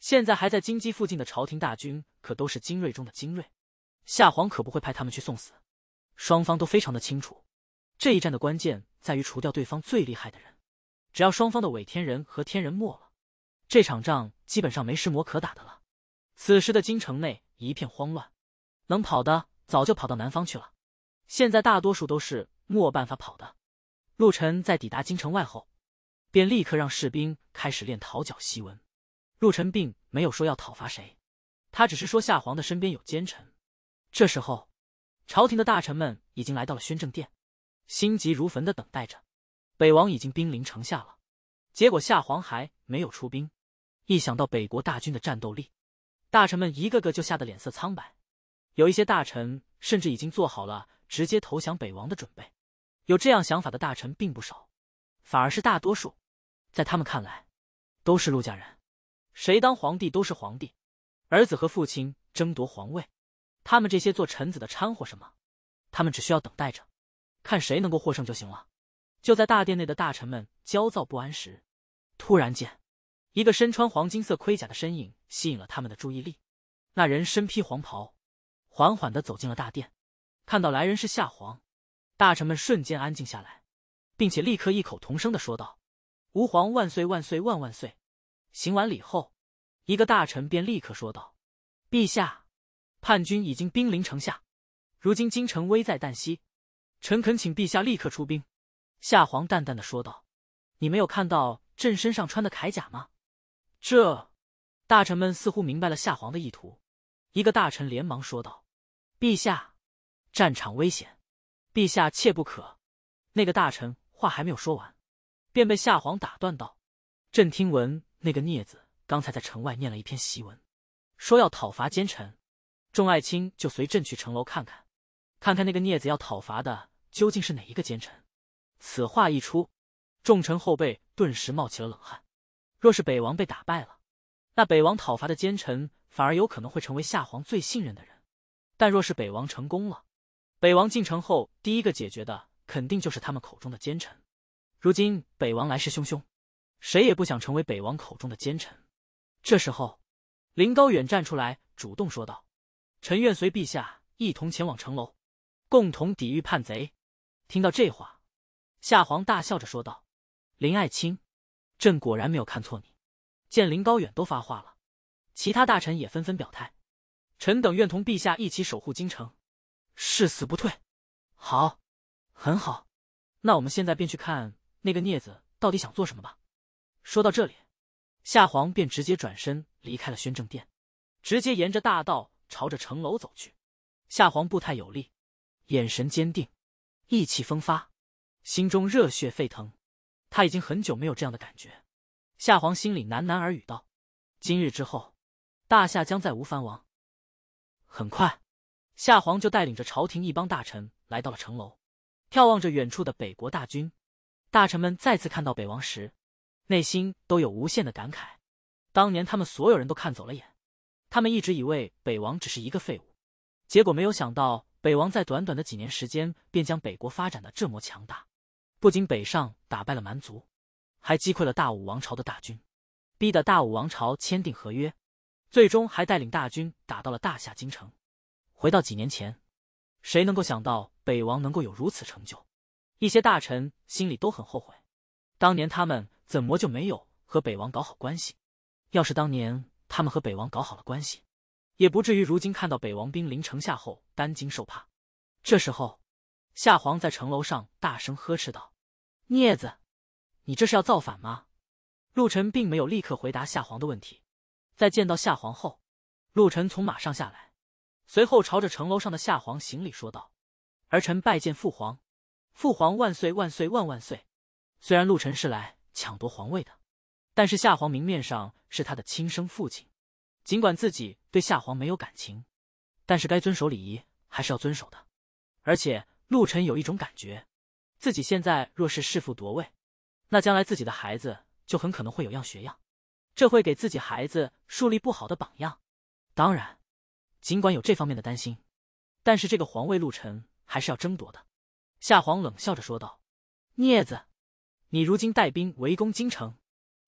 现在还在金鸡附近的朝廷大军，可都是精锐中的精锐，夏皇可不会派他们去送死。双方都非常的清楚，这一战的关键在于除掉对方最厉害的人。只要双方的伪天人和天人没了。这场仗基本上没师魔可打的了，此时的京城内一片慌乱，能跑的早就跑到南方去了，现在大多数都是没办法跑的。陆晨在抵达京城外后，便立刻让士兵开始练讨剿檄文。陆晨并没有说要讨伐谁，他只是说夏皇的身边有奸臣。这时候，朝廷的大臣们已经来到了宣政殿，心急如焚的等待着，北王已经兵临城下了。结果夏皇还没有出兵，一想到北国大军的战斗力，大臣们一个个就吓得脸色苍白。有一些大臣甚至已经做好了直接投降北王的准备。有这样想法的大臣并不少，反而是大多数。在他们看来，都是陆家人，谁当皇帝都是皇帝，儿子和父亲争夺皇位，他们这些做臣子的掺和什么？他们只需要等待着，看谁能够获胜就行了。就在大殿内的大臣们焦躁不安时，突然间，一个身穿黄金色盔甲的身影吸引了他们的注意力。那人身披黄袍，缓缓的走进了大殿。看到来人是夏皇，大臣们瞬间安静下来，并且立刻异口同声的说道：“吾皇万岁万岁万万岁！”行完礼后，一个大臣便立刻说道：“陛下，叛军已经兵临城下，如今京城危在旦夕，臣恳请陛下立刻出兵。”夏皇淡淡的说道：“你没有看到朕身上穿的铠甲吗？”这，大臣们似乎明白了夏皇的意图。一个大臣连忙说道：“陛下，战场危险，陛下切不可。”那个大臣话还没有说完，便被夏皇打断道：“朕听闻那个孽子刚才在城外念了一篇檄文，说要讨伐奸臣。众爱卿就随朕去城楼看看，看看那个孽子要讨伐的究竟是哪一个奸臣。”此话一出，众臣后背顿时冒起了冷汗。若是北王被打败了，那北王讨伐的奸臣反而有可能会成为夏皇最信任的人；但若是北王成功了，北王进城后第一个解决的肯定就是他们口中的奸臣。如今北王来势汹汹，谁也不想成为北王口中的奸臣。这时候，林高远站出来主动说道：“臣愿随陛下一同前往城楼，共同抵御叛贼。”听到这话。夏皇大笑着说道：“林爱卿，朕果然没有看错你。”见林高远都发话了，其他大臣也纷纷表态：“臣等愿同陛下一起守护京城，誓死不退。”好，很好，那我们现在便去看那个孽子到底想做什么吧。说到这里，夏皇便直接转身离开了宣政殿，直接沿着大道朝着城楼走去。夏皇步态有力，眼神坚定，意气风发。心中热血沸腾，他已经很久没有这样的感觉。夏皇心里喃喃耳语道：“今日之后，大夏将再无藩王。”很快，夏皇就带领着朝廷一帮大臣来到了城楼，眺望着远处的北国大军。大臣们再次看到北王时，内心都有无限的感慨。当年他们所有人都看走了眼，他们一直以为北王只是一个废物，结果没有想到，北王在短短的几年时间便将北国发展的这么强大。不仅北上打败了蛮族，还击溃了大武王朝的大军，逼得大武王朝签订合约，最终还带领大军打到了大夏京城。回到几年前，谁能够想到北王能够有如此成就？一些大臣心里都很后悔，当年他们怎么就没有和北王搞好关系？要是当年他们和北王搞好了关系，也不至于如今看到北王兵临城下后担惊受怕。这时候，夏皇在城楼上大声呵斥道。聂子，你这是要造反吗？陆晨并没有立刻回答夏皇的问题。在见到夏皇后，陆晨从马上下来，随后朝着城楼上的夏皇行礼说道：“儿臣拜见父皇，父皇万岁万岁万万岁。”虽然陆晨是来抢夺皇位的，但是夏皇明面上是他的亲生父亲，尽管自己对夏皇没有感情，但是该遵守礼仪还是要遵守的。而且陆晨有一种感觉。自己现在若是弑父夺位，那将来自己的孩子就很可能会有样学样，这会给自己孩子树立不好的榜样。当然，尽管有这方面的担心，但是这个皇位陆晨还是要争夺的。夏皇冷笑着说道：“孽子，你如今带兵围攻京城，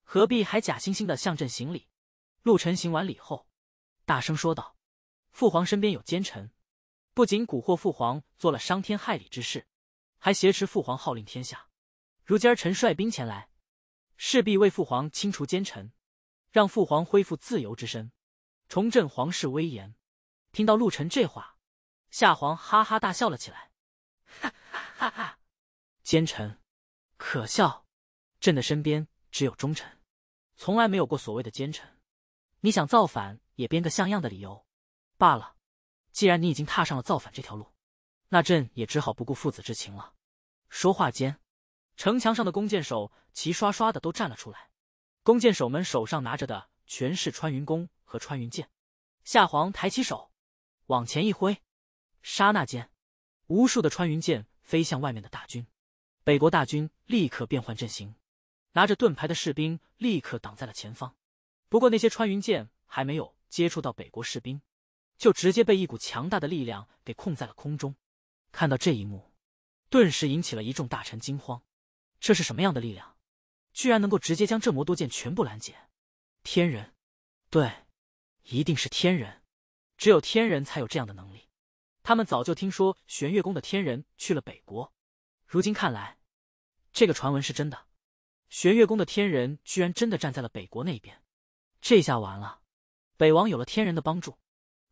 何必还假惺惺的向朕行礼？”陆晨行完礼后，大声说道：“父皇身边有奸臣，不仅蛊惑父皇做了伤天害理之事。”还挟持父皇号令天下，如今儿臣率兵前来，势必为父皇清除奸臣，让父皇恢复自由之身，重振皇室威严。听到陆晨这话，夏皇哈哈大笑了起来，哈哈哈哈！奸臣，可笑！朕的身边只有忠臣，从来没有过所谓的奸臣。你想造反也编个像样的理由罢了。既然你已经踏上了造反这条路。那朕也只好不顾父子之情了。说话间，城墙上的弓箭手齐刷刷的都站了出来。弓箭手们手上拿着的全是穿云弓和穿云箭。夏皇抬起手，往前一挥，刹那间，无数的穿云箭飞向外面的大军。北国大军立刻变换阵型，拿着盾牌的士兵立刻挡在了前方。不过那些穿云箭还没有接触到北国士兵，就直接被一股强大的力量给控在了空中。看到这一幕，顿时引起了一众大臣惊慌。这是什么样的力量，居然能够直接将这魔多剑全部拦截？天人，对，一定是天人，只有天人才有这样的能力。他们早就听说玄月宫的天人去了北国，如今看来，这个传闻是真的。玄月宫的天人居然真的站在了北国那边，这下完了。北王有了天人的帮助，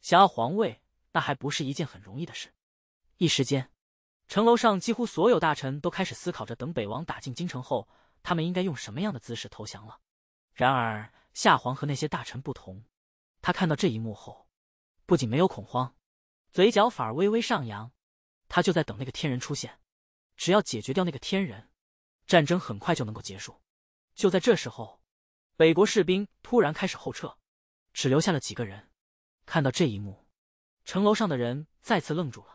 想要皇位那还不是一件很容易的事。一时间，城楼上几乎所有大臣都开始思考着，等北王打进京城后，他们应该用什么样的姿势投降了。然而，夏皇和那些大臣不同，他看到这一幕后，不仅没有恐慌，嘴角反而微微上扬。他就在等那个天人出现，只要解决掉那个天人，战争很快就能够结束。就在这时候，北国士兵突然开始后撤，只留下了几个人。看到这一幕，城楼上的人再次愣住了。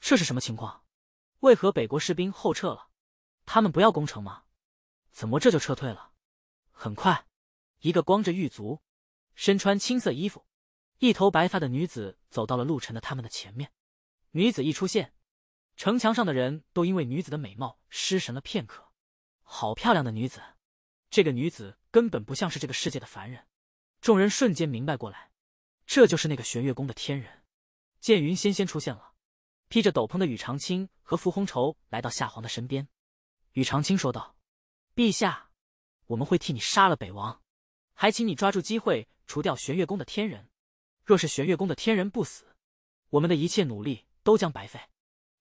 这是什么情况？为何北国士兵后撤了？他们不要攻城吗？怎么这就撤退了？很快，一个光着玉足、身穿青色衣服、一头白发的女子走到了陆晨的他们的前面。女子一出现，城墙上的人都因为女子的美貌失神了片刻。好漂亮的女子！这个女子根本不像是这个世界的凡人。众人瞬间明白过来，这就是那个玄月宫的天人，剑云仙仙出现了。披着斗篷的宇长青和傅红绸来到夏皇的身边，宇长青说道：“陛下，我们会替你杀了北王，还请你抓住机会除掉玄月宫的天人。若是玄月宫的天人不死，我们的一切努力都将白费。”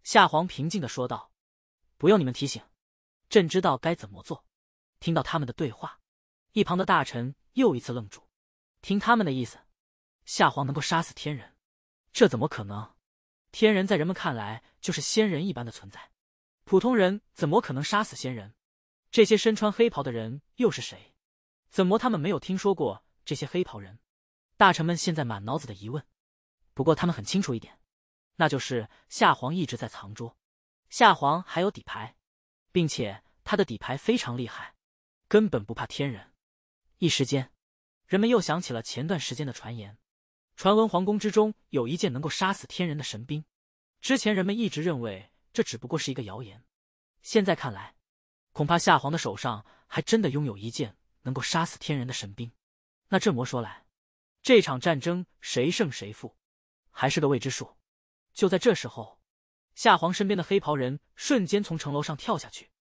夏皇平静的说道：“不用你们提醒，朕知道该怎么做。”听到他们的对话，一旁的大臣又一次愣住。听他们的意思，夏皇能够杀死天人，这怎么可能？天人在人们看来就是仙人一般的存在，普通人怎么可能杀死仙人？这些身穿黑袍的人又是谁？怎么他们没有听说过这些黑袍人？大臣们现在满脑子的疑问。不过他们很清楚一点，那就是夏皇一直在藏拙，夏皇还有底牌，并且他的底牌非常厉害，根本不怕天人。一时间，人们又想起了前段时间的传言。传闻皇宫之中有一件能够杀死天人的神兵，之前人们一直认为这只不过是一个谣言，现在看来，恐怕夏皇的手上还真的拥有一件能够杀死天人的神兵。那这魔说来，这场战争谁胜谁负，还是个未知数。就在这时候，夏皇身边的黑袍人瞬间从城楼上跳下去，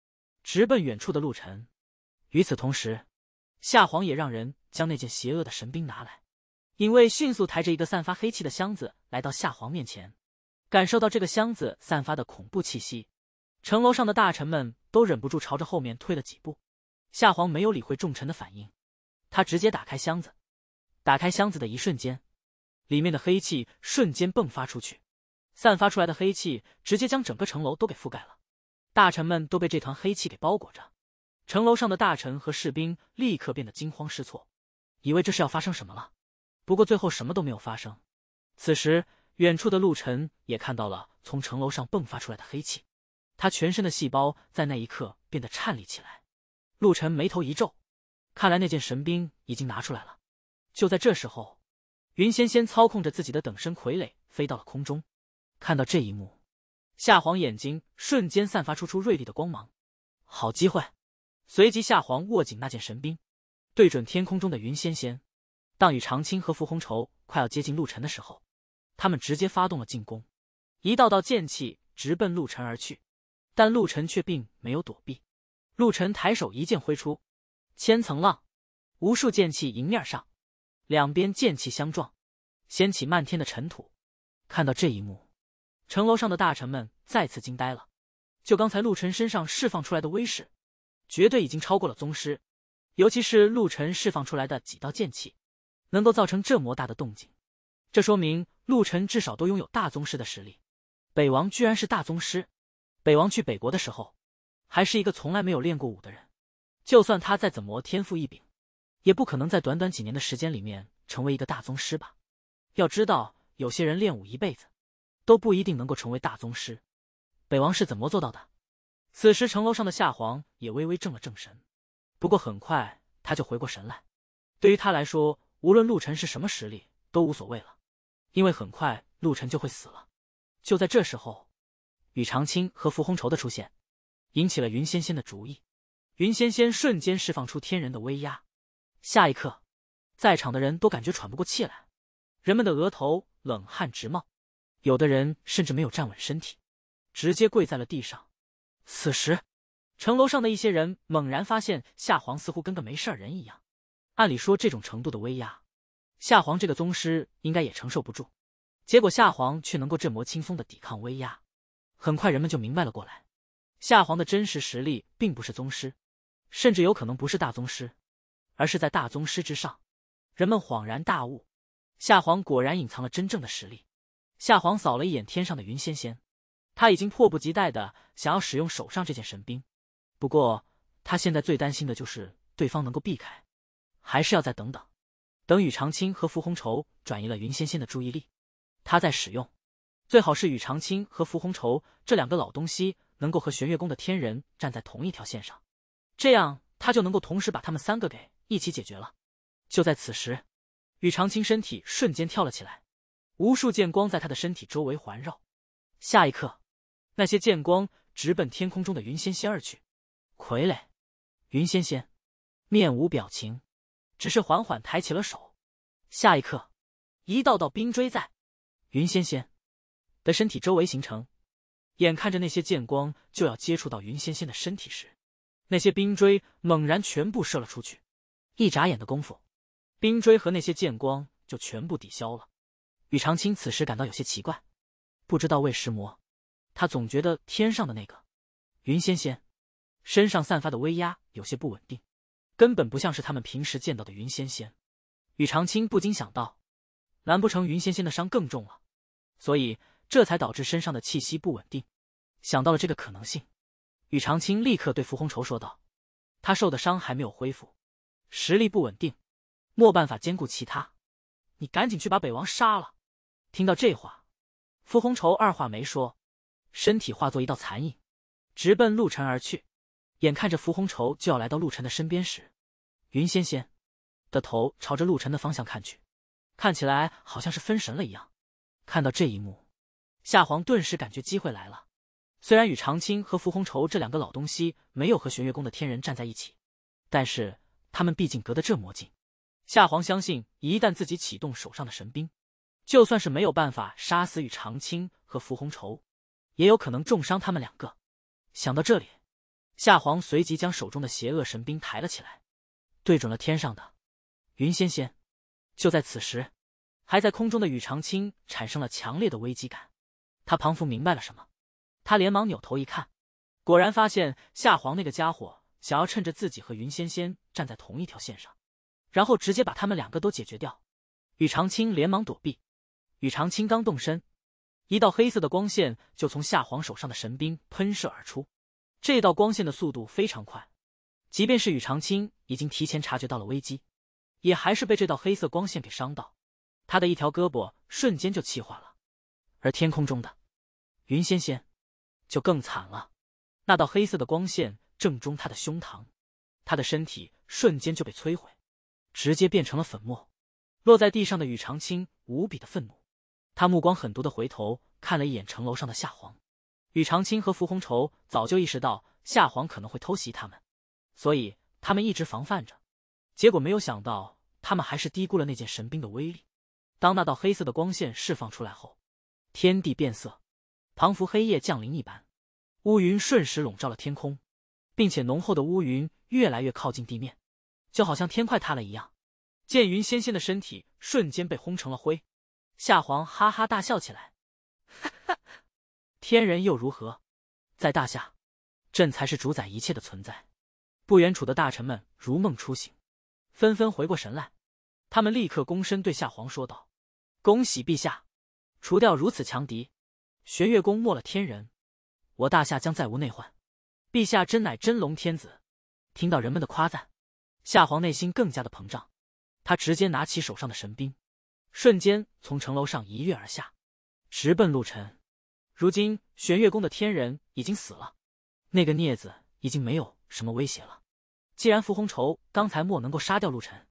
直奔远处的陆晨。与此同时，夏皇也让人将那件邪恶的神兵拿来。影卫迅速抬着一个散发黑气的箱子来到夏皇面前，感受到这个箱子散发的恐怖气息，城楼上的大臣们都忍不住朝着后面退了几步。夏皇没有理会众臣的反应，他直接打开箱子。打开箱子的一瞬间，里面的黑气瞬间迸发出去，散发出来的黑气直接将整个城楼都给覆盖了。大臣们都被这团黑气给包裹着，城楼上的大臣和士兵立刻变得惊慌失措，以为这是要发生什么了。不过最后什么都没有发生。此时，远处的陆晨也看到了从城楼上迸发出来的黑气，他全身的细胞在那一刻变得颤栗起来。陆晨眉头一皱，看来那件神兵已经拿出来了。就在这时候，云仙仙操控着自己的等身傀儡飞到了空中。看到这一幕，夏皇眼睛瞬间散发出出锐利的光芒，好机会！随即，夏皇握紧那件神兵，对准天空中的云仙仙。当与长青和傅红绸快要接近陆尘的时候，他们直接发动了进攻，一道道剑气直奔陆尘而去。但陆尘却并没有躲避，陆尘抬手一剑挥出，千层浪，无数剑气迎面上，两边剑气相撞，掀起漫天的尘土。看到这一幕，城楼上的大臣们再次惊呆了。就刚才陆尘身上释放出来的威势，绝对已经超过了宗师，尤其是陆尘释放出来的几道剑气。能够造成这么大的动静，这说明陆晨至少都拥有大宗师的实力。北王居然是大宗师！北王去北国的时候，还是一个从来没有练过武的人。就算他再怎么天赋异禀，也不可能在短短几年的时间里面成为一个大宗师吧？要知道，有些人练武一辈子，都不一定能够成为大宗师。北王是怎么做到的？此时城楼上的夏皇也微微怔了怔神，不过很快他就回过神来。对于他来说，无论陆晨是什么实力都无所谓了，因为很快陆晨就会死了。就在这时候，宇长青和傅红绸的出现引起了云仙仙的主意。云仙仙瞬间释放出天人的威压，下一刻，在场的人都感觉喘不过气来，人们的额头冷汗直冒，有的人甚至没有站稳身体，直接跪在了地上。此时，城楼上的一些人猛然发现夏皇似乎跟个没事人一样。按理说这种程度的威压，夏皇这个宗师应该也承受不住，结果夏皇却能够这么轻松的抵抗威压。很快人们就明白了过来，夏皇的真实实力并不是宗师，甚至有可能不是大宗师，而是在大宗师之上。人们恍然大悟，夏皇果然隐藏了真正的实力。夏皇扫了一眼天上的云仙仙，他已经迫不及待的想要使用手上这件神兵，不过他现在最担心的就是对方能够避开。还是要再等等，等宇长青和傅红绸转移了云仙仙的注意力，他再使用。最好是宇长青和傅红绸这两个老东西能够和玄月宫的天人站在同一条线上，这样他就能够同时把他们三个给一起解决了。就在此时，宇长青身体瞬间跳了起来，无数剑光在他的身体周围环绕。下一刻，那些剑光直奔天空中的云仙仙而去。傀儡，云仙仙面无表情。只是缓缓抬起了手，下一刻，一道道冰锥在云仙仙的身体周围形成。眼看着那些剑光就要接触到云仙仙的身体时，那些冰锥猛然全部射了出去。一眨眼的功夫，冰锥和那些剑光就全部抵消了。宇长青此时感到有些奇怪，不知道为什魔，他总觉得天上的那个云仙仙身上散发的威压有些不稳定。根本不像是他们平时见到的云仙仙，宇长青不禁想到，难不成云仙仙的伤更重了，所以这才导致身上的气息不稳定？想到了这个可能性，宇长青立刻对傅红绸说道：“他受的伤还没有恢复，实力不稳定，没办法兼顾其他，你赶紧去把北王杀了。”听到这话，傅红绸二话没说，身体化作一道残影，直奔陆晨而去。眼看着浮红绸就要来到陆晨的身边时，云仙仙的头朝着陆晨的方向看去，看起来好像是分神了一样。看到这一幕，夏皇顿时感觉机会来了。虽然与长青和浮红绸这两个老东西没有和玄月宫的天人站在一起，但是他们毕竟隔得这魔镜，夏皇相信，一旦自己启动手上的神兵，就算是没有办法杀死与长青和浮红绸，也有可能重伤他们两个。想到这里。夏皇随即将手中的邪恶神兵抬了起来，对准了天上的云仙仙。就在此时，还在空中的宇长青产生了强烈的危机感，他仿佛明白了什么，他连忙扭头一看，果然发现夏皇那个家伙想要趁着自己和云仙仙站在同一条线上，然后直接把他们两个都解决掉。宇长青连忙躲避，宇长青刚动身，一道黑色的光线就从夏皇手上的神兵喷射而出。这道光线的速度非常快，即便是宇长青已经提前察觉到了危机，也还是被这道黑色光线给伤到，他的一条胳膊瞬间就气化了。而天空中的云仙仙就更惨了，那道黑色的光线正中他的胸膛，他的身体瞬间就被摧毁，直接变成了粉末。落在地上的宇长青无比的愤怒，他目光狠毒的回头看了一眼城楼上的夏皇。宇长青和傅红绸早就意识到夏皇可能会偷袭他们，所以他们一直防范着。结果没有想到，他们还是低估了那件神兵的威力。当那道黑色的光线释放出来后，天地变色，仿佛黑夜降临一般。乌云瞬时笼罩了天空，并且浓厚的乌云越来越靠近地面，就好像天快塌了一样。剑云纤纤的身体瞬间被轰成了灰。夏皇哈哈大笑起来。天人又如何，在大夏，朕才是主宰一切的存在。不远处的大臣们如梦初醒，纷纷回过神来，他们立刻躬身对夏皇说道：“恭喜陛下，除掉如此强敌，玄月宫没了天人，我大夏将再无内患。陛下真乃真龙天子。”听到人们的夸赞，夏皇内心更加的膨胀，他直接拿起手上的神兵，瞬间从城楼上一跃而下，直奔陆晨。如今玄月宫的天人已经死了，那个孽子已经没有什么威胁了。既然傅红绸刚才莫能够杀掉陆晨，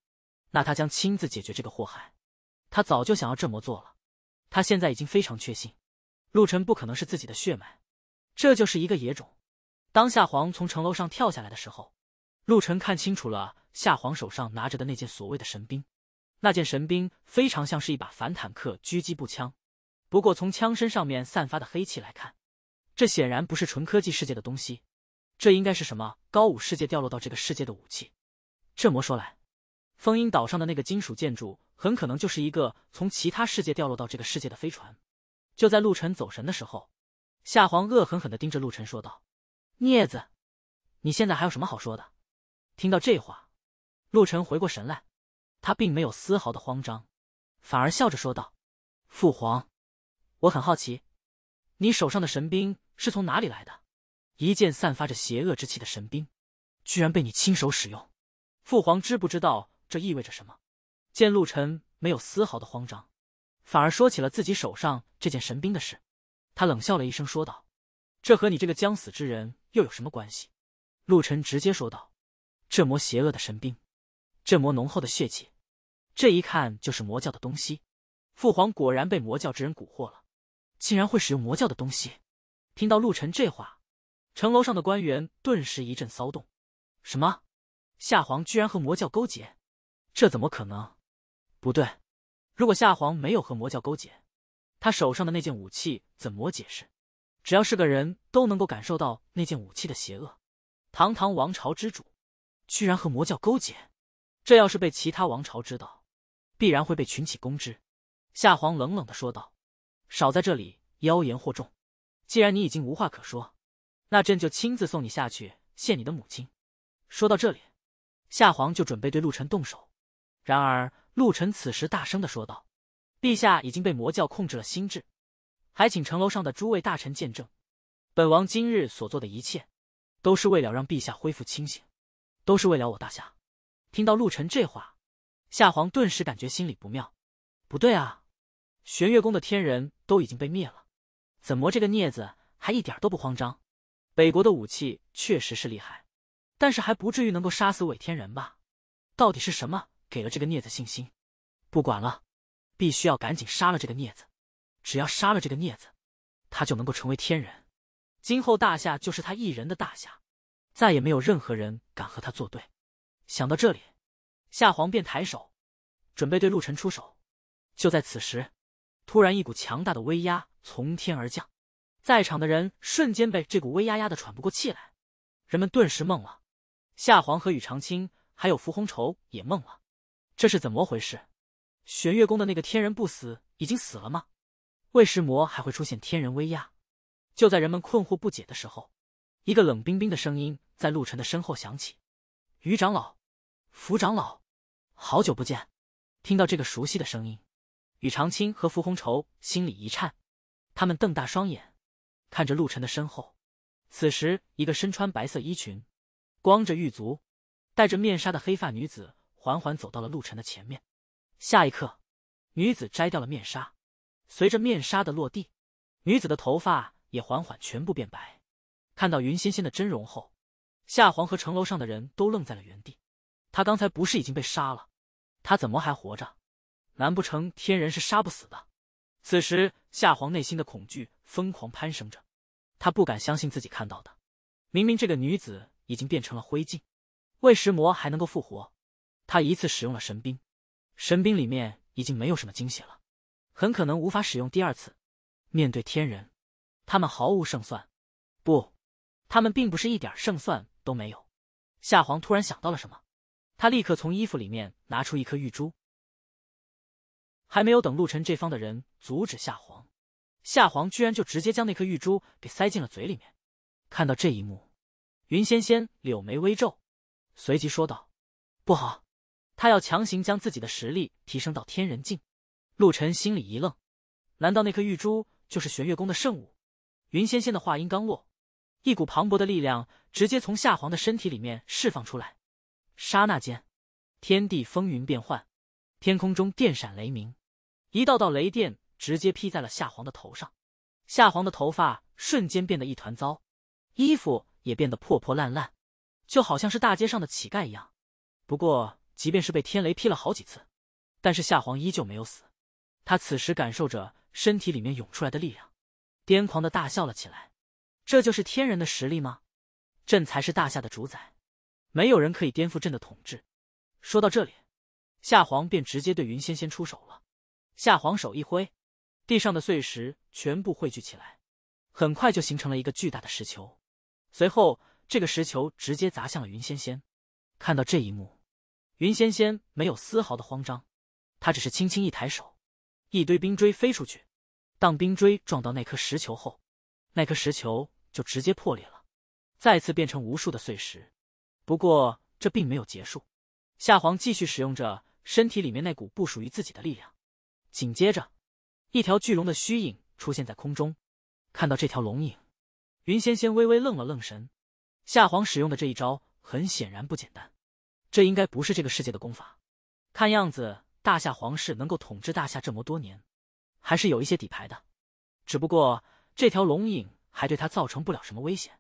那他将亲自解决这个祸害。他早就想要这么做了，他现在已经非常确信，陆晨不可能是自己的血脉，这就是一个野种。当夏皇从城楼上跳下来的时候，陆晨看清楚了夏皇手上拿着的那件所谓的神兵，那件神兵非常像是一把反坦克狙击步枪。不过，从枪身上面散发的黑气来看，这显然不是纯科技世界的东西，这应该是什么高武世界掉落到这个世界的武器。这么说来，封印岛上的那个金属建筑，很可能就是一个从其他世界掉落到这个世界的飞船。就在陆晨走神的时候，夏皇恶狠狠的盯着陆晨说道：“孽子，你现在还有什么好说的？”听到这话，陆晨回过神来，他并没有丝毫的慌张，反而笑着说道：“父皇。”我很好奇，你手上的神兵是从哪里来的？一件散发着邪恶之气的神兵，居然被你亲手使用。父皇知不知道这意味着什么？见陆晨没有丝毫的慌张，反而说起了自己手上这件神兵的事。他冷笑了一声，说道：“这和你这个将死之人又有什么关系？”陆晨直接说道：“这魔邪恶的神兵，这魔浓厚的血气，这一看就是魔教的东西。父皇果然被魔教之人蛊惑了。”竟然会使用魔教的东西！听到陆晨这话，城楼上的官员顿时一阵骚动。什么？夏皇居然和魔教勾结？这怎么可能？不对，如果夏皇没有和魔教勾结，他手上的那件武器怎么解释？只要是个人，都能够感受到那件武器的邪恶。堂堂王朝之主，居然和魔教勾结？这要是被其他王朝知道，必然会被群起攻之。夏皇冷冷的说道。少在这里妖言惑众！既然你已经无话可说，那朕就亲自送你下去谢你的母亲。说到这里，夏皇就准备对陆晨动手。然而，陆晨此时大声的说道：“陛下已经被魔教控制了心智，还请城楼上的诸位大臣见证，本王今日所做的一切，都是为了让陛下恢复清醒，都是为了我大夏。”听到陆晨这话，夏皇顿时感觉心里不妙，不对啊！玄月宫的天人都已经被灭了，怎么这个孽子还一点都不慌张？北国的武器确实是厉害，但是还不至于能够杀死伪天人吧？到底是什么给了这个孽子信心？不管了，必须要赶紧杀了这个孽子！只要杀了这个孽子，他就能够成为天人，今后大夏就是他一人的大夏，再也没有任何人敢和他作对。想到这里，夏皇便抬手，准备对陆晨出手。就在此时。突然，一股强大的威压从天而降，在场的人瞬间被这股威压压的喘不过气来。人们顿时懵了，夏皇和宇长青还有伏红绸也懵了，这是怎么回事？玄月宫的那个天人不死已经死了吗？为什么还会出现天人威压？就在人们困惑不解的时候，一个冷冰冰的声音在陆晨的身后响起：“于长老，福长老，好久不见。”听到这个熟悉的声音。宇长青和傅红绸心里一颤，他们瞪大双眼，看着陆晨的身后。此时，一个身穿白色衣裙、光着玉足、戴着面纱的黑发女子缓缓走到了陆晨的前面。下一刻，女子摘掉了面纱。随着面纱的落地，女子的头发也缓缓全部变白。看到云纤纤的真容后，夏皇和城楼上的人都愣在了原地。他刚才不是已经被杀了？他怎么还活着？难不成天人是杀不死的？此时夏皇内心的恐惧疯狂攀升着，他不敢相信自己看到的。明明这个女子已经变成了灰烬，为什魔还能够复活。他一次使用了神兵，神兵里面已经没有什么精血了，很可能无法使用第二次。面对天人，他们毫无胜算。不，他们并不是一点胜算都没有。夏皇突然想到了什么，他立刻从衣服里面拿出一颗玉珠。还没有等陆晨这方的人阻止夏皇，夏皇居然就直接将那颗玉珠给塞进了嘴里面。看到这一幕，云仙仙柳眉微皱，随即说道：“不好，他要强行将自己的实力提升到天人境。”陆晨心里一愣，难道那颗玉珠就是玄月宫的圣物？云仙仙的话音刚落，一股磅礴的力量直接从夏皇的身体里面释放出来，刹那间，天地风云变幻，天空中电闪雷鸣。一道道雷电直接劈在了夏皇的头上，夏皇的头发瞬间变得一团糟，衣服也变得破破烂烂，就好像是大街上的乞丐一样。不过，即便是被天雷劈了好几次，但是夏皇依旧没有死。他此时感受着身体里面涌出来的力量，癫狂的大笑了起来。这就是天人的实力吗？朕才是大夏的主宰，没有人可以颠覆朕的统治。说到这里，夏皇便直接对云仙仙出手了。夏皇手一挥，地上的碎石全部汇聚起来，很快就形成了一个巨大的石球。随后，这个石球直接砸向了云仙仙。看到这一幕，云仙仙没有丝毫的慌张，他只是轻轻一抬手，一堆冰锥飞出去。当冰锥撞到那颗石球后，那颗石球就直接破裂了，再次变成无数的碎石。不过，这并没有结束，夏皇继续使用着身体里面那股不属于自己的力量。紧接着，一条巨龙的虚影出现在空中。看到这条龙影，云仙仙微微愣了愣神。夏皇使用的这一招很显然不简单，这应该不是这个世界的功法。看样子，大夏皇室能够统治大夏这么多年，还是有一些底牌的。只不过，这条龙影还对他造成不了什么危险。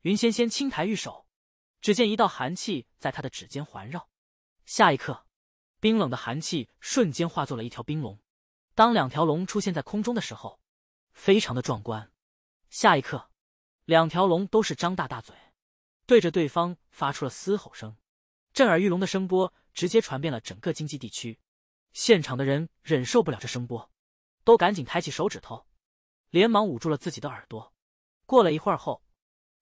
云仙仙轻抬玉手，只见一道寒气在他的指尖环绕。下一刻，冰冷的寒气瞬间化作了一条冰龙。当两条龙出现在空中的时候，非常的壮观。下一刻，两条龙都是张大大嘴，对着对方发出了嘶吼声，震耳欲聋的声波直接传遍了整个经济地区。现场的人忍受不了这声波，都赶紧抬起手指头，连忙捂住了自己的耳朵。过了一会儿后，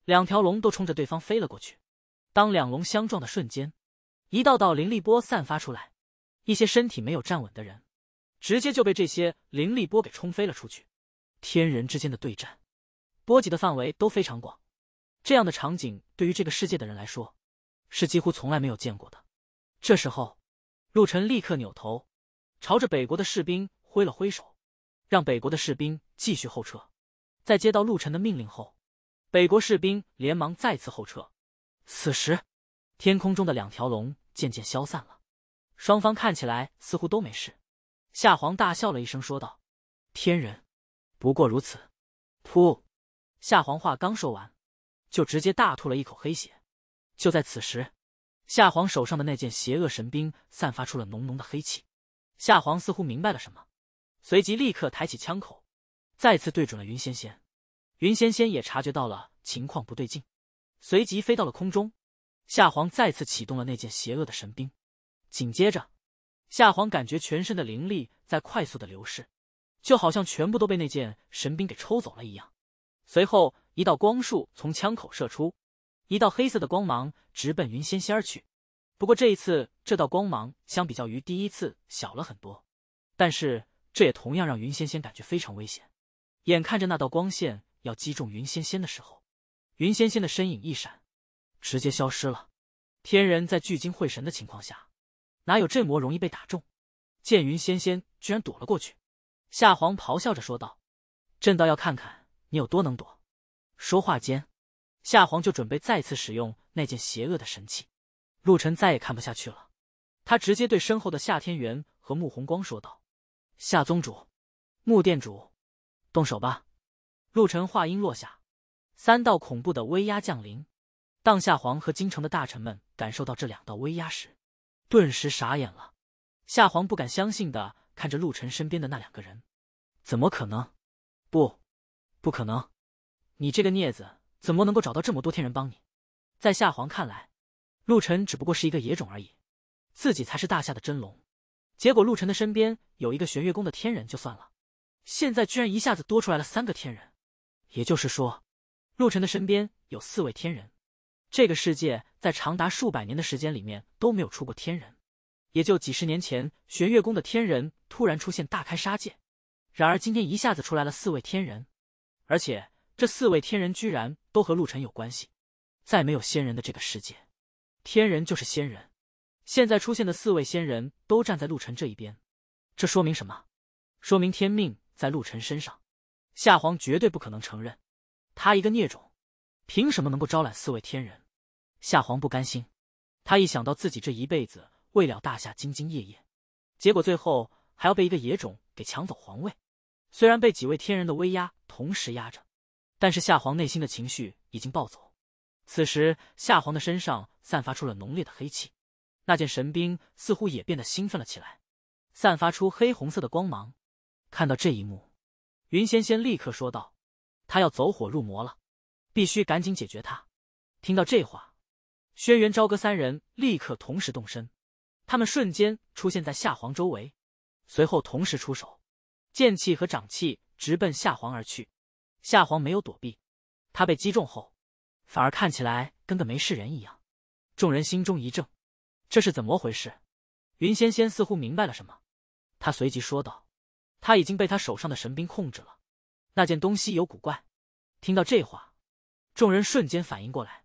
两条龙都冲着对方飞了过去。当两龙相撞的瞬间，一道道灵力波散发出来，一些身体没有站稳的人。直接就被这些灵力波给冲飞了出去。天人之间的对战，波及的范围都非常广。这样的场景对于这个世界的人来说，是几乎从来没有见过的。这时候，陆晨立刻扭头，朝着北国的士兵挥了挥手，让北国的士兵继续后撤。在接到陆晨的命令后，北国士兵连忙再次后撤。此时，天空中的两条龙渐渐消散了，双方看起来似乎都没事。夏皇大笑了一声，说道：“天人，不过如此。”噗！夏皇话刚说完，就直接大吐了一口黑血。就在此时，夏皇手上的那件邪恶神兵散发出了浓浓的黑气。夏皇似乎明白了什么，随即立刻抬起枪口，再次对准了云仙仙。云仙仙也察觉到了情况不对劲，随即飞到了空中。夏皇再次启动了那件邪恶的神兵，紧接着。夏皇感觉全身的灵力在快速的流逝，就好像全部都被那件神兵给抽走了一样。随后，一道光束从枪口射出，一道黑色的光芒直奔云仙仙去。不过这一次，这道光芒相比较于第一次小了很多，但是这也同样让云仙仙感觉非常危险。眼看着那道光线要击中云仙仙的时候，云仙仙的身影一闪，直接消失了。天人在聚精会神的情况下。哪有这魔容易被打中？剑云仙仙居然躲了过去，夏皇咆哮着说道：“朕倒要看看你有多能躲。”说话间，夏皇就准备再次使用那件邪恶的神器。陆晨再也看不下去了，他直接对身后的夏天元和穆红光说道：“夏宗主，穆殿主，动手吧！”陆晨话音落下，三道恐怖的威压降临。当夏皇和京城的大臣们感受到这两道威压时，顿时傻眼了，夏皇不敢相信的看着陆晨身边的那两个人，怎么可能？不，不可能！你这个孽子怎么能够找到这么多天人帮你？在夏皇看来，陆晨只不过是一个野种而已，自己才是大夏的真龙。结果陆晨的身边有一个玄月宫的天人就算了，现在居然一下子多出来了三个天人，也就是说，陆晨的身边有四位天人。这个世界在长达数百年的时间里面都没有出过天人，也就几十年前玄月宫的天人突然出现，大开杀戒。然而今天一下子出来了四位天人，而且这四位天人居然都和陆尘有关系。在没有仙人的这个世界，天人就是仙人。现在出现的四位仙人都站在陆尘这一边，这说明什么？说明天命在陆尘身上。夏皇绝对不可能承认，他一个孽种，凭什么能够招揽四位天人？夏皇不甘心，他一想到自己这一辈子为了大夏兢兢业业，结果最后还要被一个野种给抢走皇位，虽然被几位天人的威压同时压着，但是夏皇内心的情绪已经暴走。此时，夏皇的身上散发出了浓烈的黑气，那件神兵似乎也变得兴奋了起来，散发出黑红色的光芒。看到这一幕，云仙仙立刻说道：“他要走火入魔了，必须赶紧解决他。”听到这话。轩辕、昭歌三人立刻同时动身，他们瞬间出现在夏皇周围，随后同时出手，剑气和掌气直奔夏皇而去。夏皇没有躲避，他被击中后，反而看起来跟个没事人一样。众人心中一怔，这是怎么回事？云仙仙似乎明白了什么，他随即说道：“他已经被他手上的神兵控制了，那件东西有古怪。”听到这话，众人瞬间反应过来。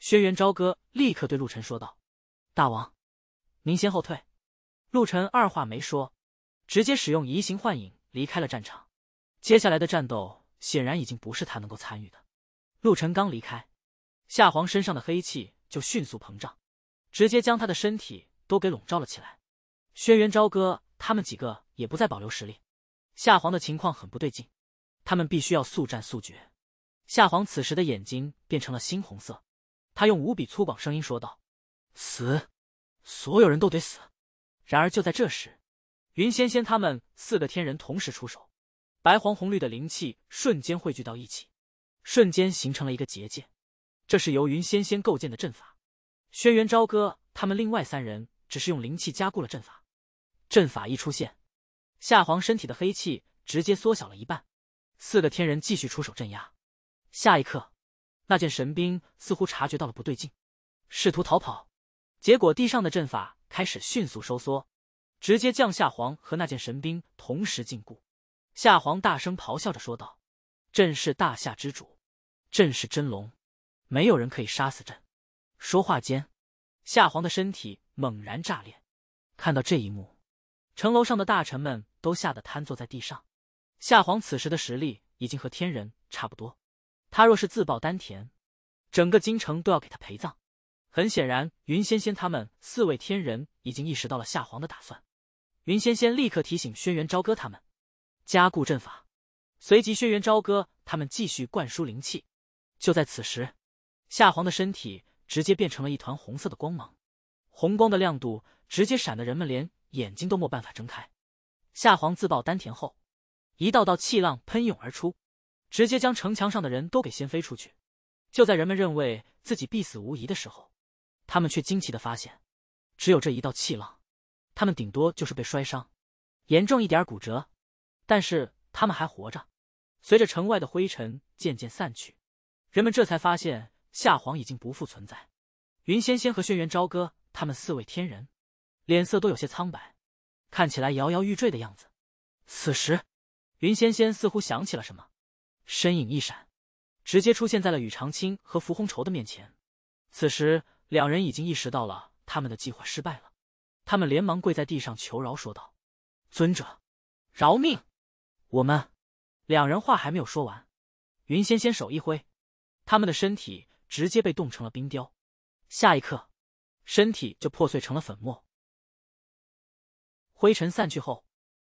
轩辕朝歌立刻对陆晨说道：“大王，您先后退。”陆晨二话没说，直接使用移形幻影离开了战场。接下来的战斗显然已经不是他能够参与的。陆晨刚离开，夏皇身上的黑气就迅速膨胀，直接将他的身体都给笼罩了起来。轩辕朝歌他们几个也不再保留实力，夏皇的情况很不对劲，他们必须要速战速决。夏皇此时的眼睛变成了猩红色。他用无比粗犷声音说道：“死，所有人都得死。”然而就在这时，云仙仙他们四个天人同时出手，白、黄、红、绿的灵气瞬间汇聚到一起，瞬间形成了一个结界。这是由云仙仙构建的阵法。轩辕朝歌他们另外三人只是用灵气加固了阵法。阵法一出现，夏皇身体的黑气直接缩小了一半。四个天人继续出手镇压。下一刻。那件神兵似乎察觉到了不对劲，试图逃跑，结果地上的阵法开始迅速收缩，直接将夏皇和那件神兵同时禁锢。夏皇大声咆哮着说道：“朕是大夏之主，朕是真龙，没有人可以杀死朕！”说话间，夏皇的身体猛然炸裂。看到这一幕，城楼上的大臣们都吓得瘫坐在地上。夏皇此时的实力已经和天人差不多。他若是自爆丹田，整个京城都要给他陪葬。很显然，云仙仙他们四位天人已经意识到了夏皇的打算。云仙仙立刻提醒轩辕朝歌他们加固阵法，随即轩辕朝歌他们继续灌输灵气。就在此时，夏皇的身体直接变成了一团红色的光芒，红光的亮度直接闪得人们连眼睛都没办法睁开。夏皇自爆丹田后，一道道气浪喷涌而出。直接将城墙上的人都给掀飞出去。就在人们认为自己必死无疑的时候，他们却惊奇的发现，只有这一道气浪，他们顶多就是被摔伤，严重一点骨折，但是他们还活着。随着城外的灰尘渐渐散去，人们这才发现夏皇已经不复存在。云仙仙和轩辕朝歌他们四位天人，脸色都有些苍白，看起来摇摇欲坠的样子。此时，云仙仙似乎想起了什么。身影一闪，直接出现在了宇长青和符红绸的面前。此时，两人已经意识到了他们的计划失败了，他们连忙跪在地上求饶，说道：“尊者，饶命！我们……”两人话还没有说完，云仙仙手一挥，他们的身体直接被冻成了冰雕，下一刻，身体就破碎成了粉末。灰尘散去后。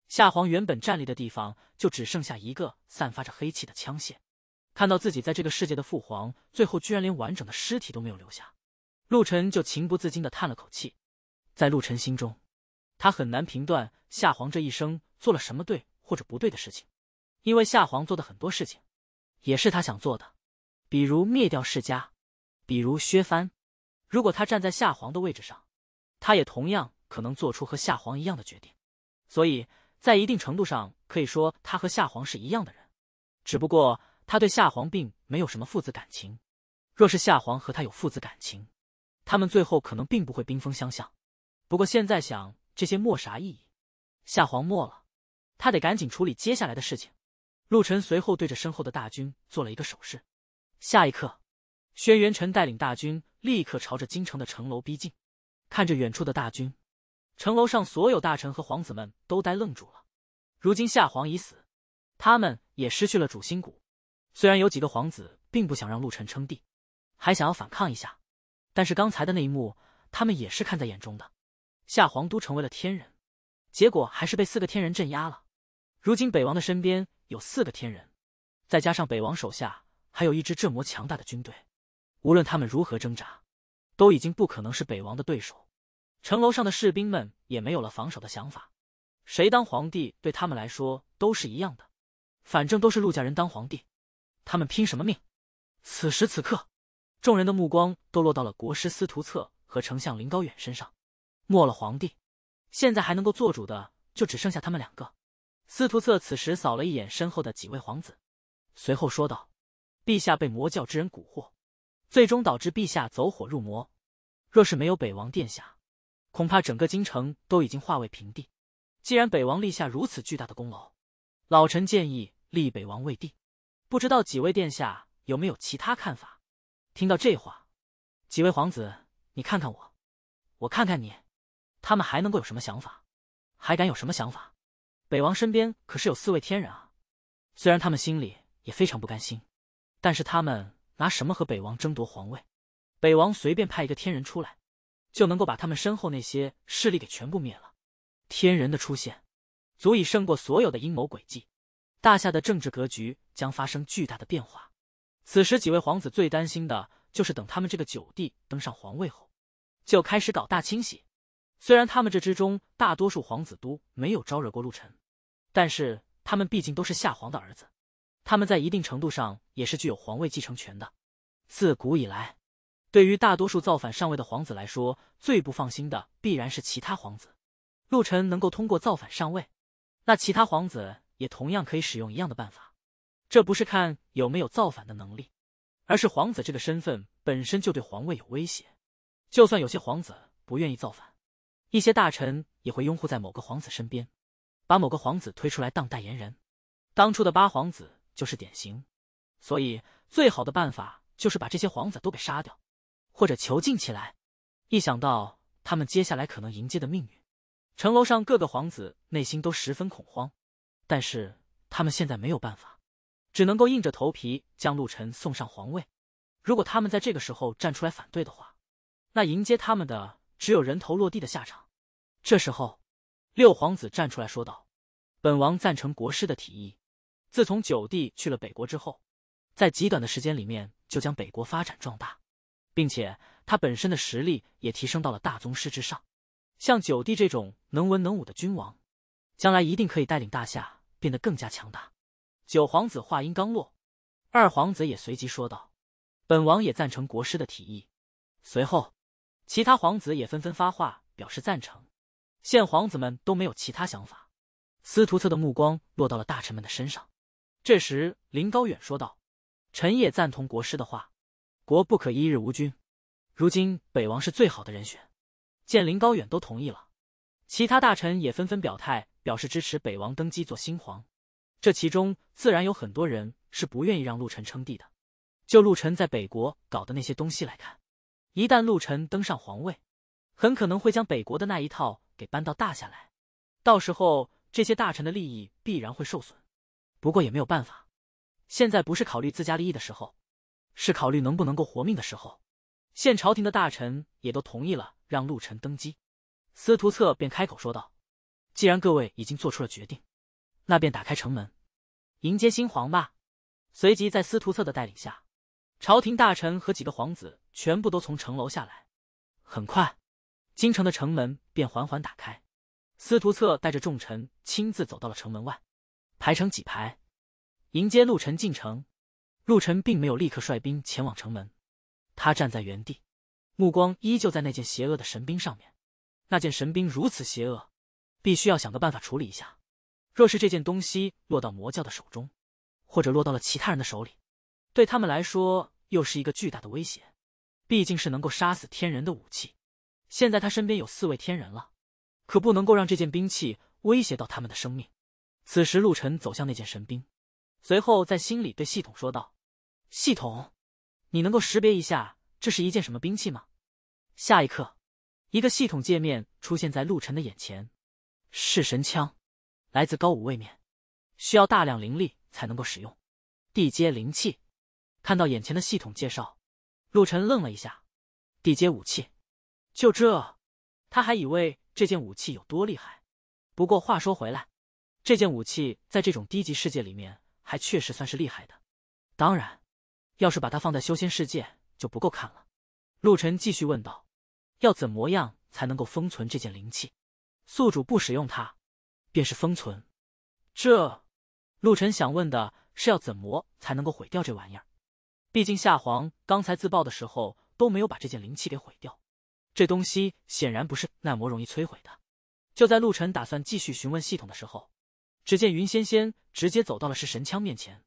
夏皇原本站立的地方，就只剩下一个散发着黑气的枪械。看到自己在这个世界的父皇，最后居然连完整的尸体都没有留下，陆晨就情不自禁的叹了口气。在陆晨心中，他很难评断夏皇这一生做了什么对或者不对的事情，因为夏皇做的很多事情，也是他想做的，比如灭掉世家，比如削藩。如果他站在夏皇的位置上，他也同样可能做出和夏皇一样的决定。所以。在一定程度上，可以说他和夏皇是一样的人，只不过他对夏皇并没有什么父子感情。若是夏皇和他有父子感情，他们最后可能并不会兵锋相向。不过现在想这些没啥意义。夏皇默了，他得赶紧处理接下来的事情。陆晨随后对着身后的大军做了一个手势，下一刻，轩辕臣带领大军立刻朝着京城的城楼逼近。看着远处的大军。城楼上所有大臣和皇子们都呆愣住了。如今夏皇已死，他们也失去了主心骨。虽然有几个皇子并不想让陆晨称帝，还想要反抗一下，但是刚才的那一幕，他们也是看在眼中的。夏皇都成为了天人，结果还是被四个天人镇压了。如今北王的身边有四个天人，再加上北王手下还有一支这么强大的军队，无论他们如何挣扎，都已经不可能是北王的对手。城楼上的士兵们也没有了防守的想法，谁当皇帝对他们来说都是一样的，反正都是陆家人当皇帝，他们拼什么命？此时此刻，众人的目光都落到了国师司徒策和丞相林高远身上。没了皇帝，现在还能够做主的就只剩下他们两个。司徒策此时扫了一眼身后的几位皇子，随后说道：“陛下被魔教之人蛊惑，最终导致陛下走火入魔。若是没有北王殿下。”恐怕整个京城都已经化为平地。既然北王立下如此巨大的功劳，老臣建议立北王为帝。不知道几位殿下有没有其他看法？听到这话，几位皇子，你看看我，我看看你，他们还能够有什么想法？还敢有什么想法？北王身边可是有四位天人啊！虽然他们心里也非常不甘心，但是他们拿什么和北王争夺皇位？北王随便派一个天人出来。就能够把他们身后那些势力给全部灭了。天人的出现，足以胜过所有的阴谋诡计。大夏的政治格局将发生巨大的变化。此时，几位皇子最担心的就是等他们这个九弟登上皇位后，就开始搞大清洗。虽然他们这之中大多数皇子都没有招惹过陆晨，但是他们毕竟都是夏皇的儿子，他们在一定程度上也是具有皇位继承权的。自古以来。对于大多数造反上位的皇子来说，最不放心的必然是其他皇子。陆晨能够通过造反上位，那其他皇子也同样可以使用一样的办法。这不是看有没有造反的能力，而是皇子这个身份本身就对皇位有威胁。就算有些皇子不愿意造反，一些大臣也会拥护在某个皇子身边，把某个皇子推出来当代言人。当初的八皇子就是典型。所以，最好的办法就是把这些皇子都给杀掉。或者囚禁起来。一想到他们接下来可能迎接的命运，城楼上各个皇子内心都十分恐慌。但是他们现在没有办法，只能够硬着头皮将陆晨送上皇位。如果他们在这个时候站出来反对的话，那迎接他们的只有人头落地的下场。这时候，六皇子站出来说道：“本王赞成国师的提议。自从九弟去了北国之后，在极短的时间里面就将北国发展壮大。”并且他本身的实力也提升到了大宗师之上，像九弟这种能文能武的君王，将来一定可以带领大夏变得更加强大。九皇子话音刚落，二皇子也随即说道：“本王也赞成国师的提议。”随后，其他皇子也纷纷发话表示赞成。现皇子们都没有其他想法。司徒策的目光落到了大臣们的身上。这时，林高远说道：“臣也赞同国师的话。”国不可一日无君，如今北王是最好的人选。见林高远都同意了，其他大臣也纷纷表态，表示支持北王登基做新皇。这其中自然有很多人是不愿意让陆晨称帝的。就陆晨在北国搞的那些东西来看，一旦陆晨登上皇位，很可能会将北国的那一套给搬到大夏来，到时候这些大臣的利益必然会受损。不过也没有办法，现在不是考虑自家利益的时候。是考虑能不能够活命的时候，现朝廷的大臣也都同意了让陆晨登基，司徒策便开口说道：“既然各位已经做出了决定，那便打开城门，迎接新皇吧。”随即在司徒策的带领下，朝廷大臣和几个皇子全部都从城楼下来。很快，京城的城门便缓缓打开，司徒策带着众臣亲自走到了城门外，排成几排，迎接陆晨进城。陆晨并没有立刻率兵前往城门，他站在原地，目光依旧在那件邪恶的神兵上面。那件神兵如此邪恶，必须要想个办法处理一下。若是这件东西落到魔教的手中，或者落到了其他人的手里，对他们来说又是一个巨大的威胁。毕竟是能够杀死天人的武器，现在他身边有四位天人了，可不能够让这件兵器威胁到他们的生命。此时，陆晨走向那件神兵，随后在心里对系统说道。系统，你能够识别一下这是一件什么兵器吗？下一刻，一个系统界面出现在陆晨的眼前。弑神枪，来自高武位面，需要大量灵力才能够使用。地阶灵气。看到眼前的系统介绍，陆晨愣了一下。地阶武器，就这？他还以为这件武器有多厉害。不过话说回来，这件武器在这种低级世界里面还确实算是厉害的。当然。要是把它放在修仙世界就不够看了，陆晨继续问道：“要怎么样才能够封存这件灵器？宿主不使用它，便是封存。”这，陆晨想问的是要怎么才能够毁掉这玩意儿？毕竟夏皇刚才自爆的时候都没有把这件灵器给毁掉，这东西显然不是那磨容易摧毁的。就在陆晨打算继续询问系统的时候，只见云仙仙直接走到了是神枪面前，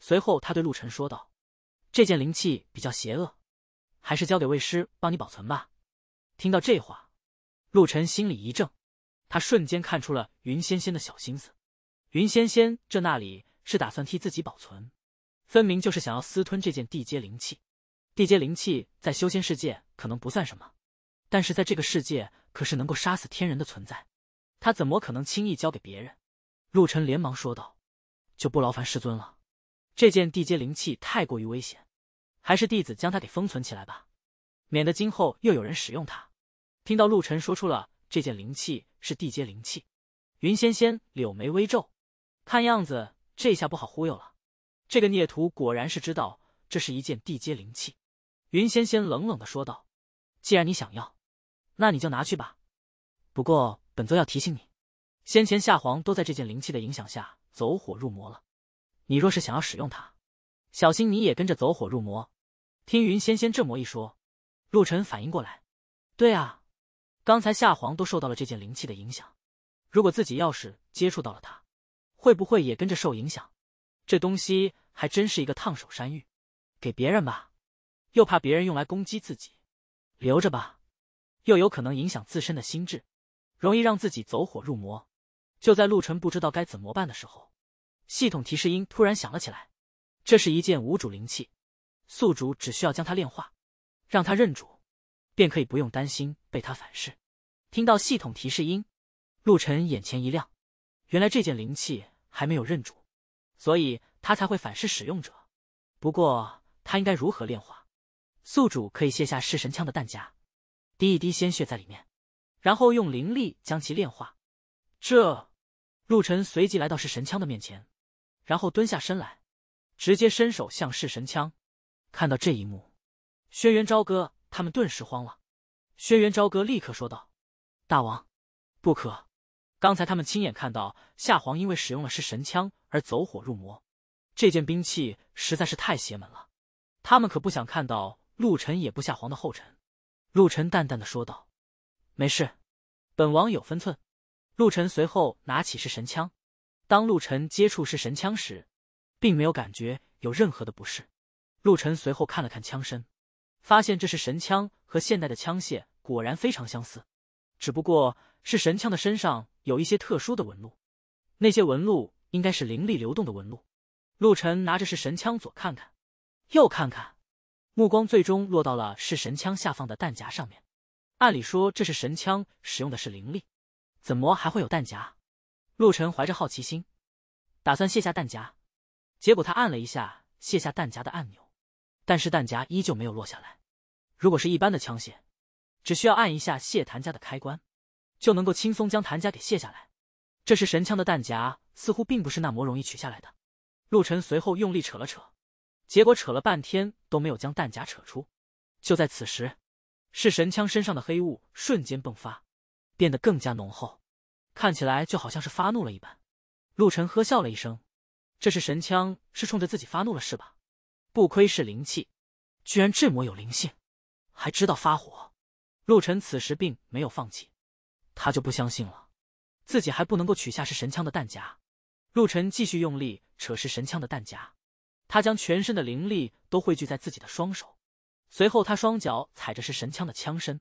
随后他对陆晨说道。这件灵器比较邪恶，还是交给魏师帮你保存吧。听到这话，陆晨心里一怔，他瞬间看出了云仙仙的小心思。云仙仙这那里是打算替自己保存，分明就是想要私吞这件地阶灵器。地阶灵器在修仙世界可能不算什么，但是在这个世界可是能够杀死天人的存在。他怎么可能轻易交给别人？陆晨连忙说道：“就不劳烦师尊了，这件地阶灵器太过于危险。”还是弟子将它给封存起来吧，免得今后又有人使用它。听到陆晨说出了这件灵器是地阶灵器，云仙仙柳眉微皱，看样子这下不好忽悠了。这个孽徒果然是知道这是一件地阶灵器。云仙仙冷冷的说道：“既然你想要，那你就拿去吧。不过本座要提醒你，先前夏皇都在这件灵器的影响下走火入魔了。你若是想要使用它，小心你也跟着走火入魔。”听云仙仙这么一说，陆晨反应过来，对啊，刚才夏皇都受到了这件灵气的影响，如果自己要是接触到了它，会不会也跟着受影响？这东西还真是一个烫手山芋，给别人吧，又怕别人用来攻击自己；留着吧，又有可能影响自身的心智，容易让自己走火入魔。就在陆晨不知道该怎么办的时候，系统提示音突然响了起来，这是一件无主灵器。宿主只需要将它炼化，让它认主，便可以不用担心被它反噬。听到系统提示音，陆晨眼前一亮，原来这件灵器还没有认主，所以他才会反噬使用者。不过，他应该如何炼化？宿主可以卸下弑神枪的弹夹，滴一滴鲜血在里面，然后用灵力将其炼化。这，陆晨随即来到弑神枪的面前，然后蹲下身来，直接伸手向弑神枪。看到这一幕，轩辕朝歌他们顿时慌了。轩辕朝歌立刻说道：“大王，不可！刚才他们亲眼看到夏皇因为使用了是神枪而走火入魔，这件兵器实在是太邪门了。他们可不想看到陆晨也不夏皇的后尘。”陆晨淡淡的说道：“没事，本王有分寸。”陆晨随后拿起是神枪，当陆晨接触是神枪时，并没有感觉有任何的不适。陆晨随后看了看枪身，发现这是神枪，和现代的枪械果然非常相似，只不过是神枪的身上有一些特殊的纹路，那些纹路应该是灵力流动的纹路。陆晨拿着是神枪左看看，右看看，目光最终落到了是神枪下放的弹夹上面。按理说这是神枪使用的是灵力，怎么还会有弹夹？陆晨怀着好奇心，打算卸下弹夹，结果他按了一下卸下弹夹的按钮。但是弹夹依旧没有落下来。如果是一般的枪械，只需要按一下卸弹夹的开关，就能够轻松将弹夹给卸下来。这是神枪的弹夹，似乎并不是那么容易取下来的。陆晨随后用力扯了扯，结果扯了半天都没有将弹夹扯出。就在此时，是神枪身上的黑雾瞬间迸发，变得更加浓厚，看起来就好像是发怒了一般。陆晨呵笑了一声：“这是神枪，是冲着自己发怒了是吧？”不亏是灵气，居然这么有灵性，还知道发火。陆晨此时并没有放弃，他就不相信了，自己还不能够取下是神枪的弹夹。陆晨继续用力扯是神枪的弹夹，他将全身的灵力都汇聚在自己的双手，随后他双脚踩着是神枪的枪身，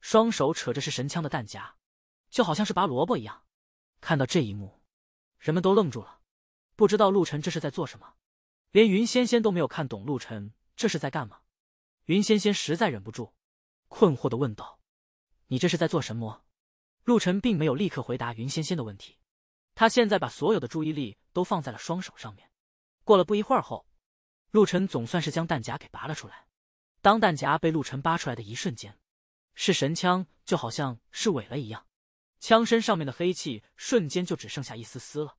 双手扯着是神枪的弹夹，就好像是拔萝卜一样。看到这一幕，人们都愣住了，不知道陆晨这是在做什么。连云仙仙都没有看懂陆晨这是在干嘛，云仙仙实在忍不住，困惑的问道：“你这是在做什么？”陆晨并没有立刻回答云仙仙的问题，他现在把所有的注意力都放在了双手上面。过了不一会儿后，陆晨总算是将弹夹给拔了出来。当弹夹被陆晨拔出来的一瞬间，是神枪就好像是萎了一样，枪身上面的黑气瞬间就只剩下一丝丝了。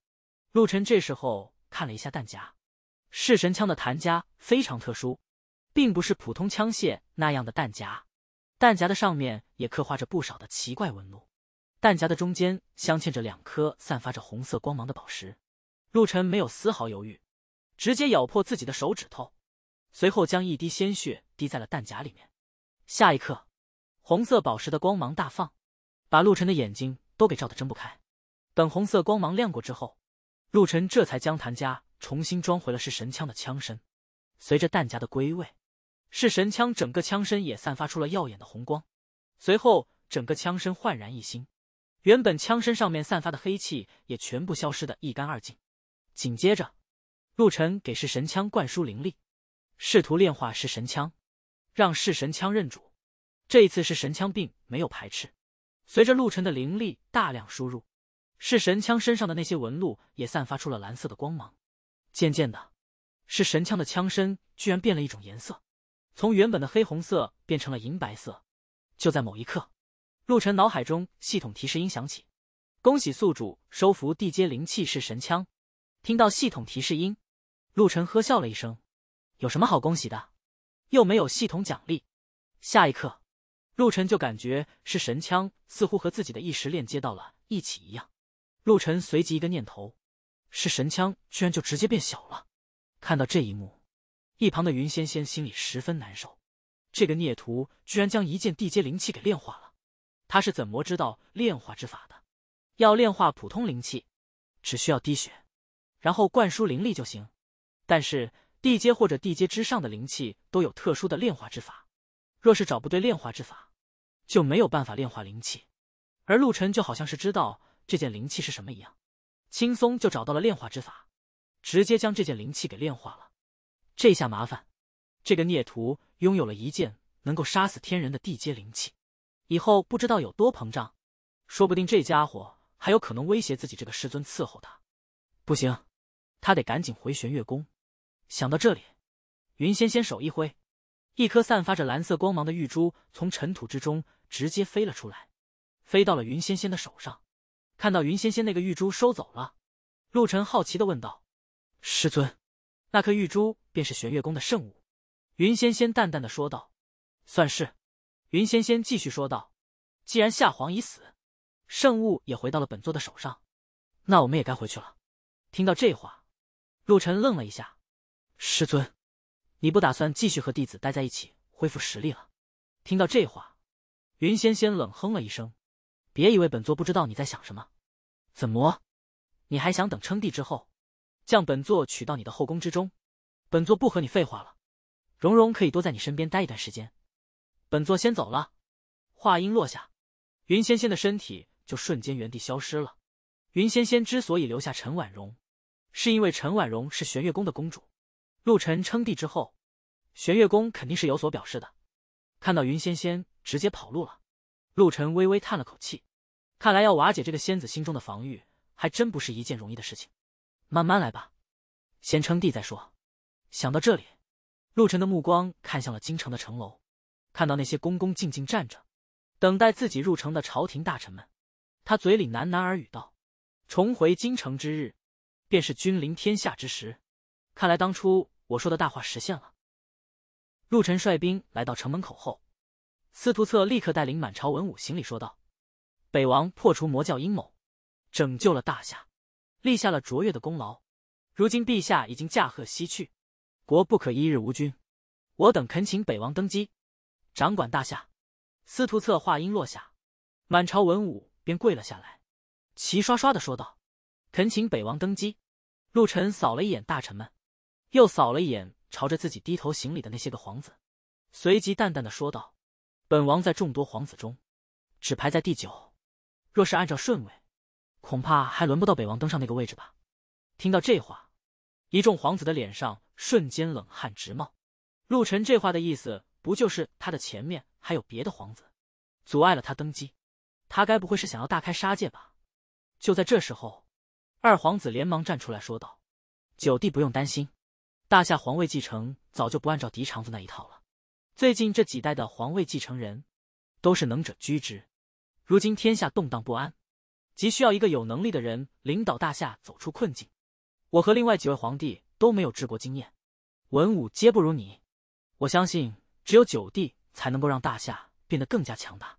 陆晨这时候看了一下弹夹。弑神枪的弹夹非常特殊，并不是普通枪械那样的弹夹，弹夹的上面也刻画着不少的奇怪纹路，弹夹的中间镶嵌着两颗散发着红色光芒的宝石。陆晨没有丝毫犹豫，直接咬破自己的手指头，随后将一滴鲜血滴在了弹夹里面。下一刻，红色宝石的光芒大放，把陆晨的眼睛都给照得睁不开。等红色光芒亮过之后，陆晨这才将弹夹。重新装回了是神枪的枪身，随着弹夹的归位，是神枪整个枪身也散发出了耀眼的红光。随后，整个枪身焕然一新，原本枪身上面散发的黑气也全部消失的一干二净。紧接着，陆晨给是神枪灌输灵力，试图炼化是神枪，让是神枪认主。这一次，是神枪并没有排斥。随着陆晨的灵力大量输入，是神枪身上的那些纹路也散发出了蓝色的光芒。渐渐的，是神枪的枪身居然变了一种颜色，从原本的黑红色变成了银白色。就在某一刻，陆晨脑海中系统提示音响起：“恭喜宿主收服地阶灵气式神枪。”听到系统提示音，陆晨呵笑了一声：“有什么好恭喜的？又没有系统奖励。”下一刻，陆晨就感觉是神枪似乎和自己的意识链接到了一起一样。陆晨随即一个念头。是神枪，居然就直接变小了。看到这一幕，一旁的云仙仙心里十分难受。这个孽徒居然将一件地阶灵器给炼化了。他是怎么知道炼化之法的？要炼化普通灵器，只需要滴血，然后灌输灵力就行。但是地阶或者地阶之上的灵器都有特殊的炼化之法。若是找不对炼化之法，就没有办法炼化灵器。而陆晨就好像是知道这件灵器是什么一样。轻松就找到了炼化之法，直接将这件灵器给炼化了。这下麻烦，这个孽徒拥有了一件能够杀死天人的地阶灵器，以后不知道有多膨胀。说不定这家伙还有可能威胁自己这个师尊伺候他。不行，他得赶紧回玄月宫。想到这里，云仙仙手一挥，一颗散发着蓝色光芒的玉珠从尘土之中直接飞了出来，飞到了云仙仙的手上。看到云仙仙那个玉珠收走了，陆尘好奇的问道：“师尊，那颗玉珠便是玄月宫的圣物。”云仙仙淡淡的说道：“算是。”云仙仙继续说道：“既然夏皇已死，圣物也回到了本座的手上，那我们也该回去了。”听到这话，陆尘愣了一下：“师尊，你不打算继续和弟子待在一起，恢复实力了？”听到这话，云仙仙冷哼了一声。别以为本座不知道你在想什么，怎么，你还想等称帝之后，将本座娶到你的后宫之中？本座不和你废话了，蓉蓉可以多在你身边待一段时间，本座先走了。话音落下，云仙仙的身体就瞬间原地消失了。云仙仙之所以留下陈婉容，是因为陈婉容是玄月宫的公主，陆晨称帝之后，玄月宫肯定是有所表示的。看到云仙仙直接跑路了。陆晨微微叹了口气，看来要瓦解这个仙子心中的防御，还真不是一件容易的事情。慢慢来吧，先称帝再说。想到这里，陆晨的目光看向了京城的城楼，看到那些恭恭敬敬站着，等待自己入城的朝廷大臣们，他嘴里喃喃而语道：“重回京城之日，便是君临天下之时。看来当初我说的大话实现了。”陆晨率兵来到城门口后。司徒策立刻带领满朝文武行礼说道：“北王破除魔教阴谋，拯救了大夏，立下了卓越的功劳。如今陛下已经驾鹤西去，国不可一日无君，我等恳请北王登基，掌管大夏。”司徒策话音落下，满朝文武便跪了下来，齐刷刷的说道：“恳请北王登基。”陆晨扫了一眼大臣们，又扫了一眼朝着自己低头行礼的那些个皇子，随即淡淡的说道。本王在众多皇子中，只排在第九。若是按照顺位，恐怕还轮不到北王登上那个位置吧。听到这话，一众皇子的脸上瞬间冷汗直冒。陆晨这话的意思，不就是他的前面还有别的皇子，阻碍了他登基？他该不会是想要大开杀戒吧？就在这时候，二皇子连忙站出来说道：“九弟不用担心，大夏皇位继承早就不按照嫡长子那一套了。”最近这几代的皇位继承人，都是能者居之。如今天下动荡不安，急需要一个有能力的人领导大夏走出困境。我和另外几位皇帝都没有治国经验，文武皆不如你。我相信只有九弟才能够让大夏变得更加强大，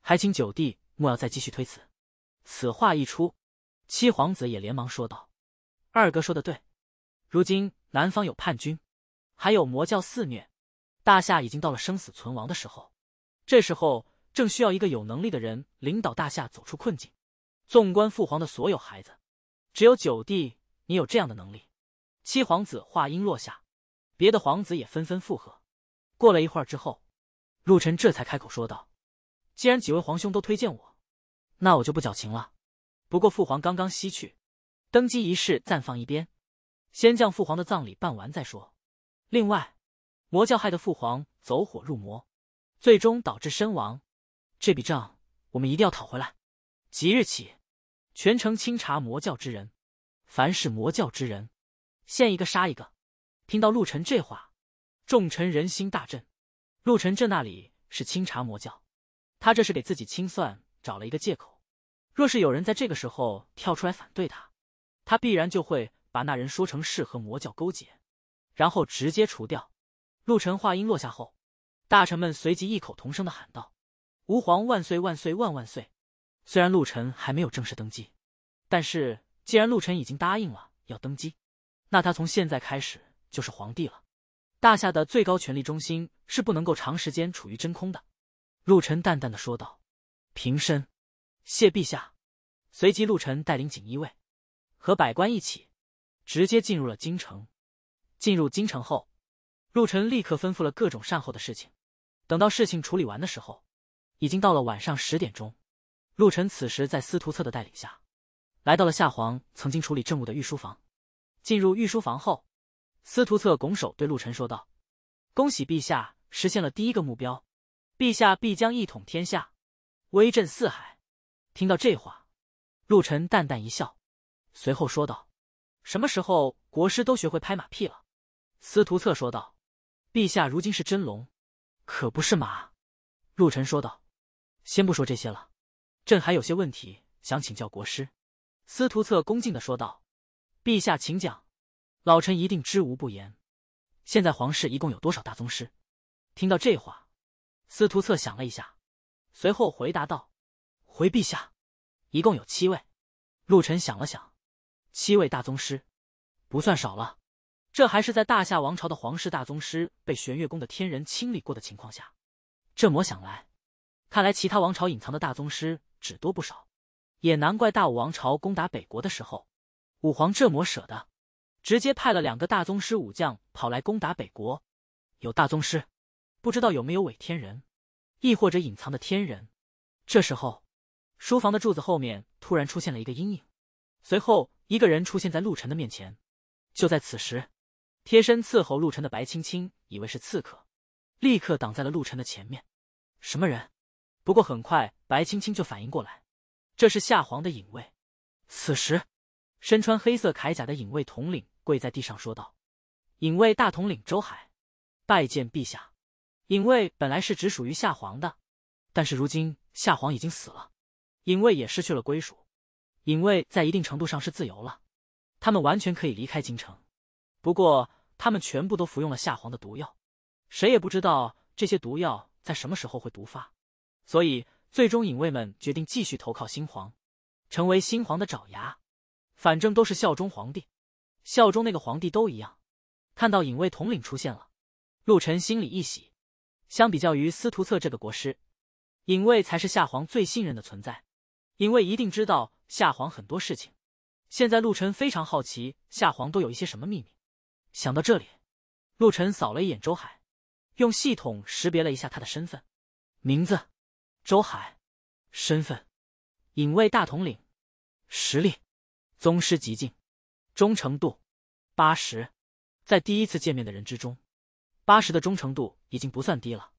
还请九弟莫要再继续推辞。此话一出，七皇子也连忙说道：“二哥说的对，如今南方有叛军，还有魔教肆虐。”大夏已经到了生死存亡的时候，这时候正需要一个有能力的人领导大夏走出困境。纵观父皇的所有孩子，只有九弟你有这样的能力。七皇子话音落下，别的皇子也纷纷附和。过了一会儿之后，陆晨这才开口说道：“既然几位皇兄都推荐我，那我就不矫情了。不过父皇刚刚西去，登基仪式暂放一边，先将父皇的葬礼办完再说。另外。”魔教害的父皇走火入魔，最终导致身亡。这笔账我们一定要讨回来。即日起，全城清查魔教之人，凡是魔教之人，现一个杀一个。听到陆晨这话，众臣人心大振。陆晨这那里是清查魔教，他这是给自己清算找了一个借口。若是有人在这个时候跳出来反对他，他必然就会把那人说成是和魔教勾结，然后直接除掉。陆晨话音落下后，大臣们随即异口同声的喊道：“吾皇万岁万岁万万岁！”虽然陆晨还没有正式登基，但是既然陆晨已经答应了要登基，那他从现在开始就是皇帝了。大夏的最高权力中心是不能够长时间处于真空的。”陆晨淡淡的说道，“平身，谢陛下。”随即，陆晨带领锦衣卫和百官一起，直接进入了京城。进入京城后。陆晨立刻吩咐了各种善后的事情。等到事情处理完的时候，已经到了晚上十点钟。陆晨此时在司徒策的带领下，来到了夏皇曾经处理政务的御书房。进入御书房后，司徒策拱手对陆晨说道：“恭喜陛下实现了第一个目标，陛下必将一统天下，威震四海。”听到这话，陆晨淡淡一笑，随后说道：“什么时候国师都学会拍马屁了？”司徒策说道。陛下如今是真龙，可不是马。”陆晨说道，“先不说这些了，朕还有些问题想请教国师。”司徒策恭敬的说道，“陛下请讲，老臣一定知无不言。”现在皇室一共有多少大宗师？听到这话，司徒策想了一下，随后回答道：“回陛下，一共有七位。”陆晨想了想，七位大宗师，不算少了。这还是在大夏王朝的皇室大宗师被玄月宫的天人清理过的情况下，这魔想来，看来其他王朝隐藏的大宗师只多不少，也难怪大武王朝攻打北国的时候，武皇这么舍得，直接派了两个大宗师武将跑来攻打北国，有大宗师，不知道有没有伪天人，亦或者隐藏的天人。这时候，书房的柱子后面突然出现了一个阴影，随后一个人出现在陆晨的面前，就在此时。贴身伺候陆晨的白青青以为是刺客，立刻挡在了陆晨的前面。什么人？不过很快，白青青就反应过来，这是夏皇的影卫。此时，身穿黑色铠甲的影卫统领跪在地上说道：“影卫大统领周海，拜见陛下。”影卫本来是只属于夏皇的，但是如今夏皇已经死了，影卫也失去了归属。影卫在一定程度上是自由了，他们完全可以离开京城。不过。他们全部都服用了夏皇的毒药，谁也不知道这些毒药在什么时候会毒发，所以最终隐卫们决定继续投靠新皇，成为新皇的爪牙。反正都是效忠皇帝，效忠那个皇帝都一样。看到隐卫统领出现了，陆晨心里一喜。相比较于司徒策这个国师，隐卫才是夏皇最信任的存在。隐卫一定知道夏皇很多事情。现在陆晨非常好奇夏皇都有一些什么秘密。想到这里，陆晨扫了一眼周海，用系统识别了一下他的身份，名字：周海，身份：影卫大统领，实力：宗师极境，忠诚度：八十。在第一次见面的人之中，八十的忠诚度已经不算低了。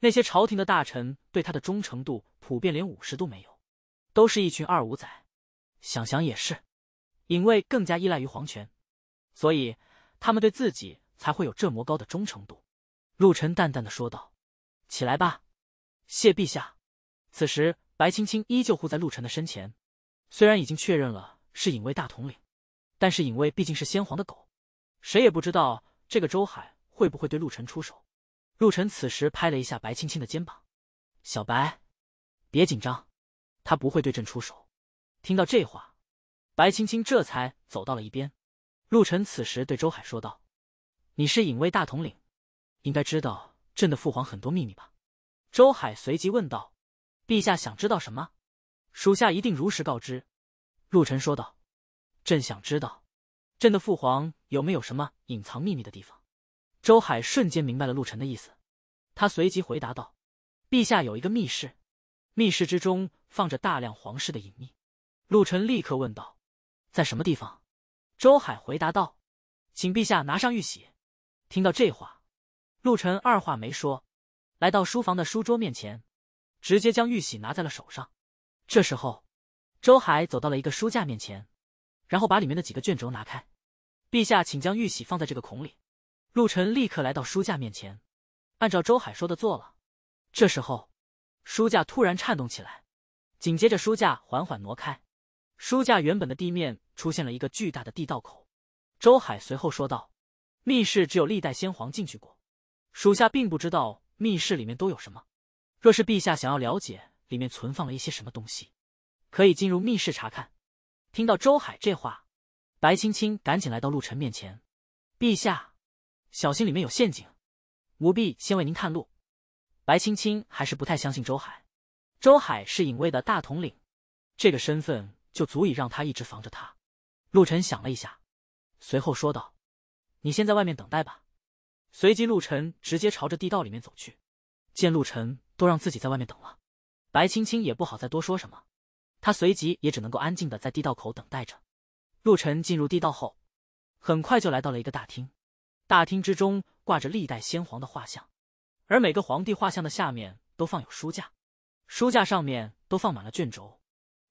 那些朝廷的大臣对他的忠诚度普遍连五十都没有，都是一群二五仔。想想也是，影卫更加依赖于皇权，所以。他们对自己才会有这么高的忠诚度，陆晨淡淡的说道：“起来吧，谢陛下。”此时白青青依旧护在陆晨的身前，虽然已经确认了是影卫大统领，但是影卫毕竟是先皇的狗，谁也不知道这个周海会不会对陆晨出手。陆晨此时拍了一下白青青的肩膀：“小白，别紧张，他不会对朕出手。”听到这话，白青青这才走到了一边。陆晨此时对周海说道：“你是影卫大统领，应该知道朕的父皇很多秘密吧？”周海随即问道：“陛下想知道什么？属下一定如实告知。”陆晨说道：“朕想知道，朕的父皇有没有什么隐藏秘密的地方？”周海瞬间明白了陆晨的意思，他随即回答道：“陛下有一个密室，密室之中放着大量皇室的隐秘。”陆晨立刻问道：“在什么地方？”周海回答道：“请陛下拿上玉玺。”听到这话，陆晨二话没说，来到书房的书桌面前，直接将玉玺拿在了手上。这时候，周海走到了一个书架面前，然后把里面的几个卷轴拿开。“陛下，请将玉玺放在这个孔里。”陆晨立刻来到书架面前，按照周海说的做了。这时候，书架突然颤动起来，紧接着书架缓缓挪开，书架原本的地面。出现了一个巨大的地道口，周海随后说道：“密室只有历代先皇进去过，属下并不知道密室里面都有什么。若是陛下想要了解里面存放了一些什么东西，可以进入密室查看。”听到周海这话，白青青赶紧来到陆晨面前：“陛下，小心里面有陷阱，奴婢先为您探路。”白青青还是不太相信周海，周海是影卫的大统领，这个身份就足以让他一直防着他。陆晨想了一下，随后说道：“你先在外面等待吧。”随即，陆晨直接朝着地道里面走去。见陆晨都让自己在外面等了，白青青也不好再多说什么。他随即也只能够安静的在地道口等待着。陆晨进入地道后，很快就来到了一个大厅。大厅之中挂着历代先皇的画像，而每个皇帝画像的下面都放有书架，书架上面都放满了卷轴。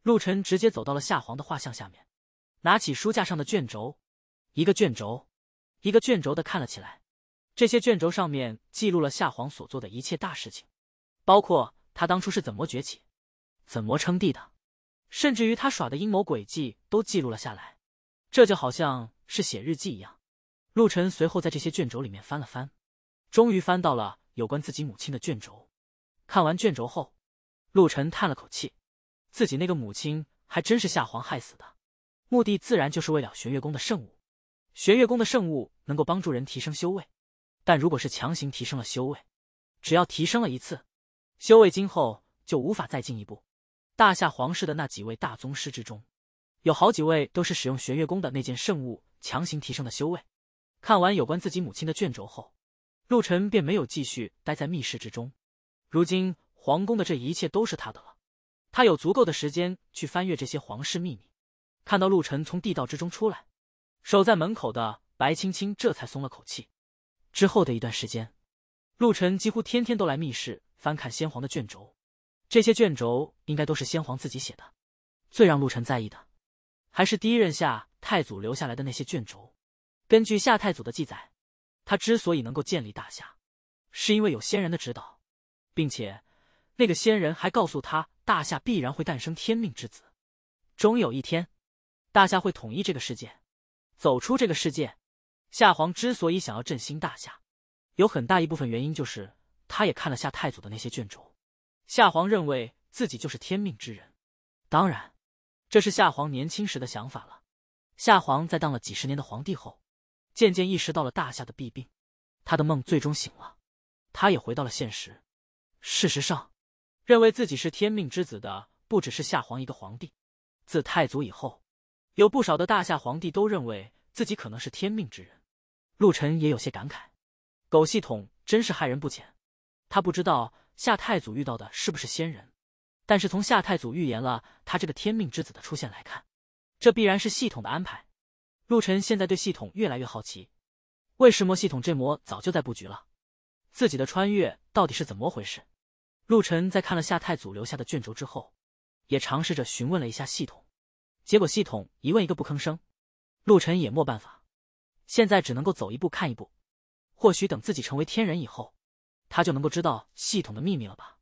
陆晨直接走到了夏皇的画像下面。拿起书架上的卷轴，一个卷轴，一个卷轴的看了起来。这些卷轴上面记录了夏皇所做的一切大事情，包括他当初是怎么崛起、怎么称帝的，甚至于他耍的阴谋诡计都记录了下来。这就好像是写日记一样。陆晨随后在这些卷轴里面翻了翻，终于翻到了有关自己母亲的卷轴。看完卷轴后，陆晨叹了口气，自己那个母亲还真是夏皇害死的。目的自然就是为了玄月宫的圣物。玄月宫的圣物能够帮助人提升修为，但如果是强行提升了修为，只要提升了一次，修为今后就无法再进一步。大夏皇室的那几位大宗师之中，有好几位都是使用玄月宫的那件圣物强行提升的修为。看完有关自己母亲的卷轴后，陆晨便没有继续待在密室之中。如今皇宫的这一切都是他的了，他有足够的时间去翻阅这些皇室秘密。看到陆晨从地道之中出来，守在门口的白青青这才松了口气。之后的一段时间，陆晨几乎天天都来密室翻看先皇的卷轴，这些卷轴应该都是先皇自己写的。最让陆晨在意的，还是第一任夏太祖留下来的那些卷轴。根据夏太祖的记载，他之所以能够建立大夏，是因为有仙人的指导，并且那个仙人还告诉他，大夏必然会诞生天命之子，终有一天。大夏会统一这个世界，走出这个世界。夏皇之所以想要振兴大夏，有很大一部分原因就是他也看了夏太祖的那些卷轴。夏皇认为自己就是天命之人，当然，这是夏皇年轻时的想法了。夏皇在当了几十年的皇帝后，渐渐意识到了大夏的弊病，他的梦最终醒了，他也回到了现实。事实上，认为自己是天命之子的不只是夏皇一个皇帝，自太祖以后。有不少的大夏皇帝都认为自己可能是天命之人，陆晨也有些感慨，狗系统真是害人不浅。他不知道夏太祖遇到的是不是仙人，但是从夏太祖预言了他这个天命之子的出现来看，这必然是系统的安排。陆晨现在对系统越来越好奇，为什么系统这魔早就在布局了？自己的穿越到底是怎么回事？陆晨在看了夏太祖留下的卷轴之后，也尝试着询问了一下系统。结果系统一问一个不吭声，陆晨也没办法，现在只能够走一步看一步，或许等自己成为天人以后，他就能够知道系统的秘密了吧。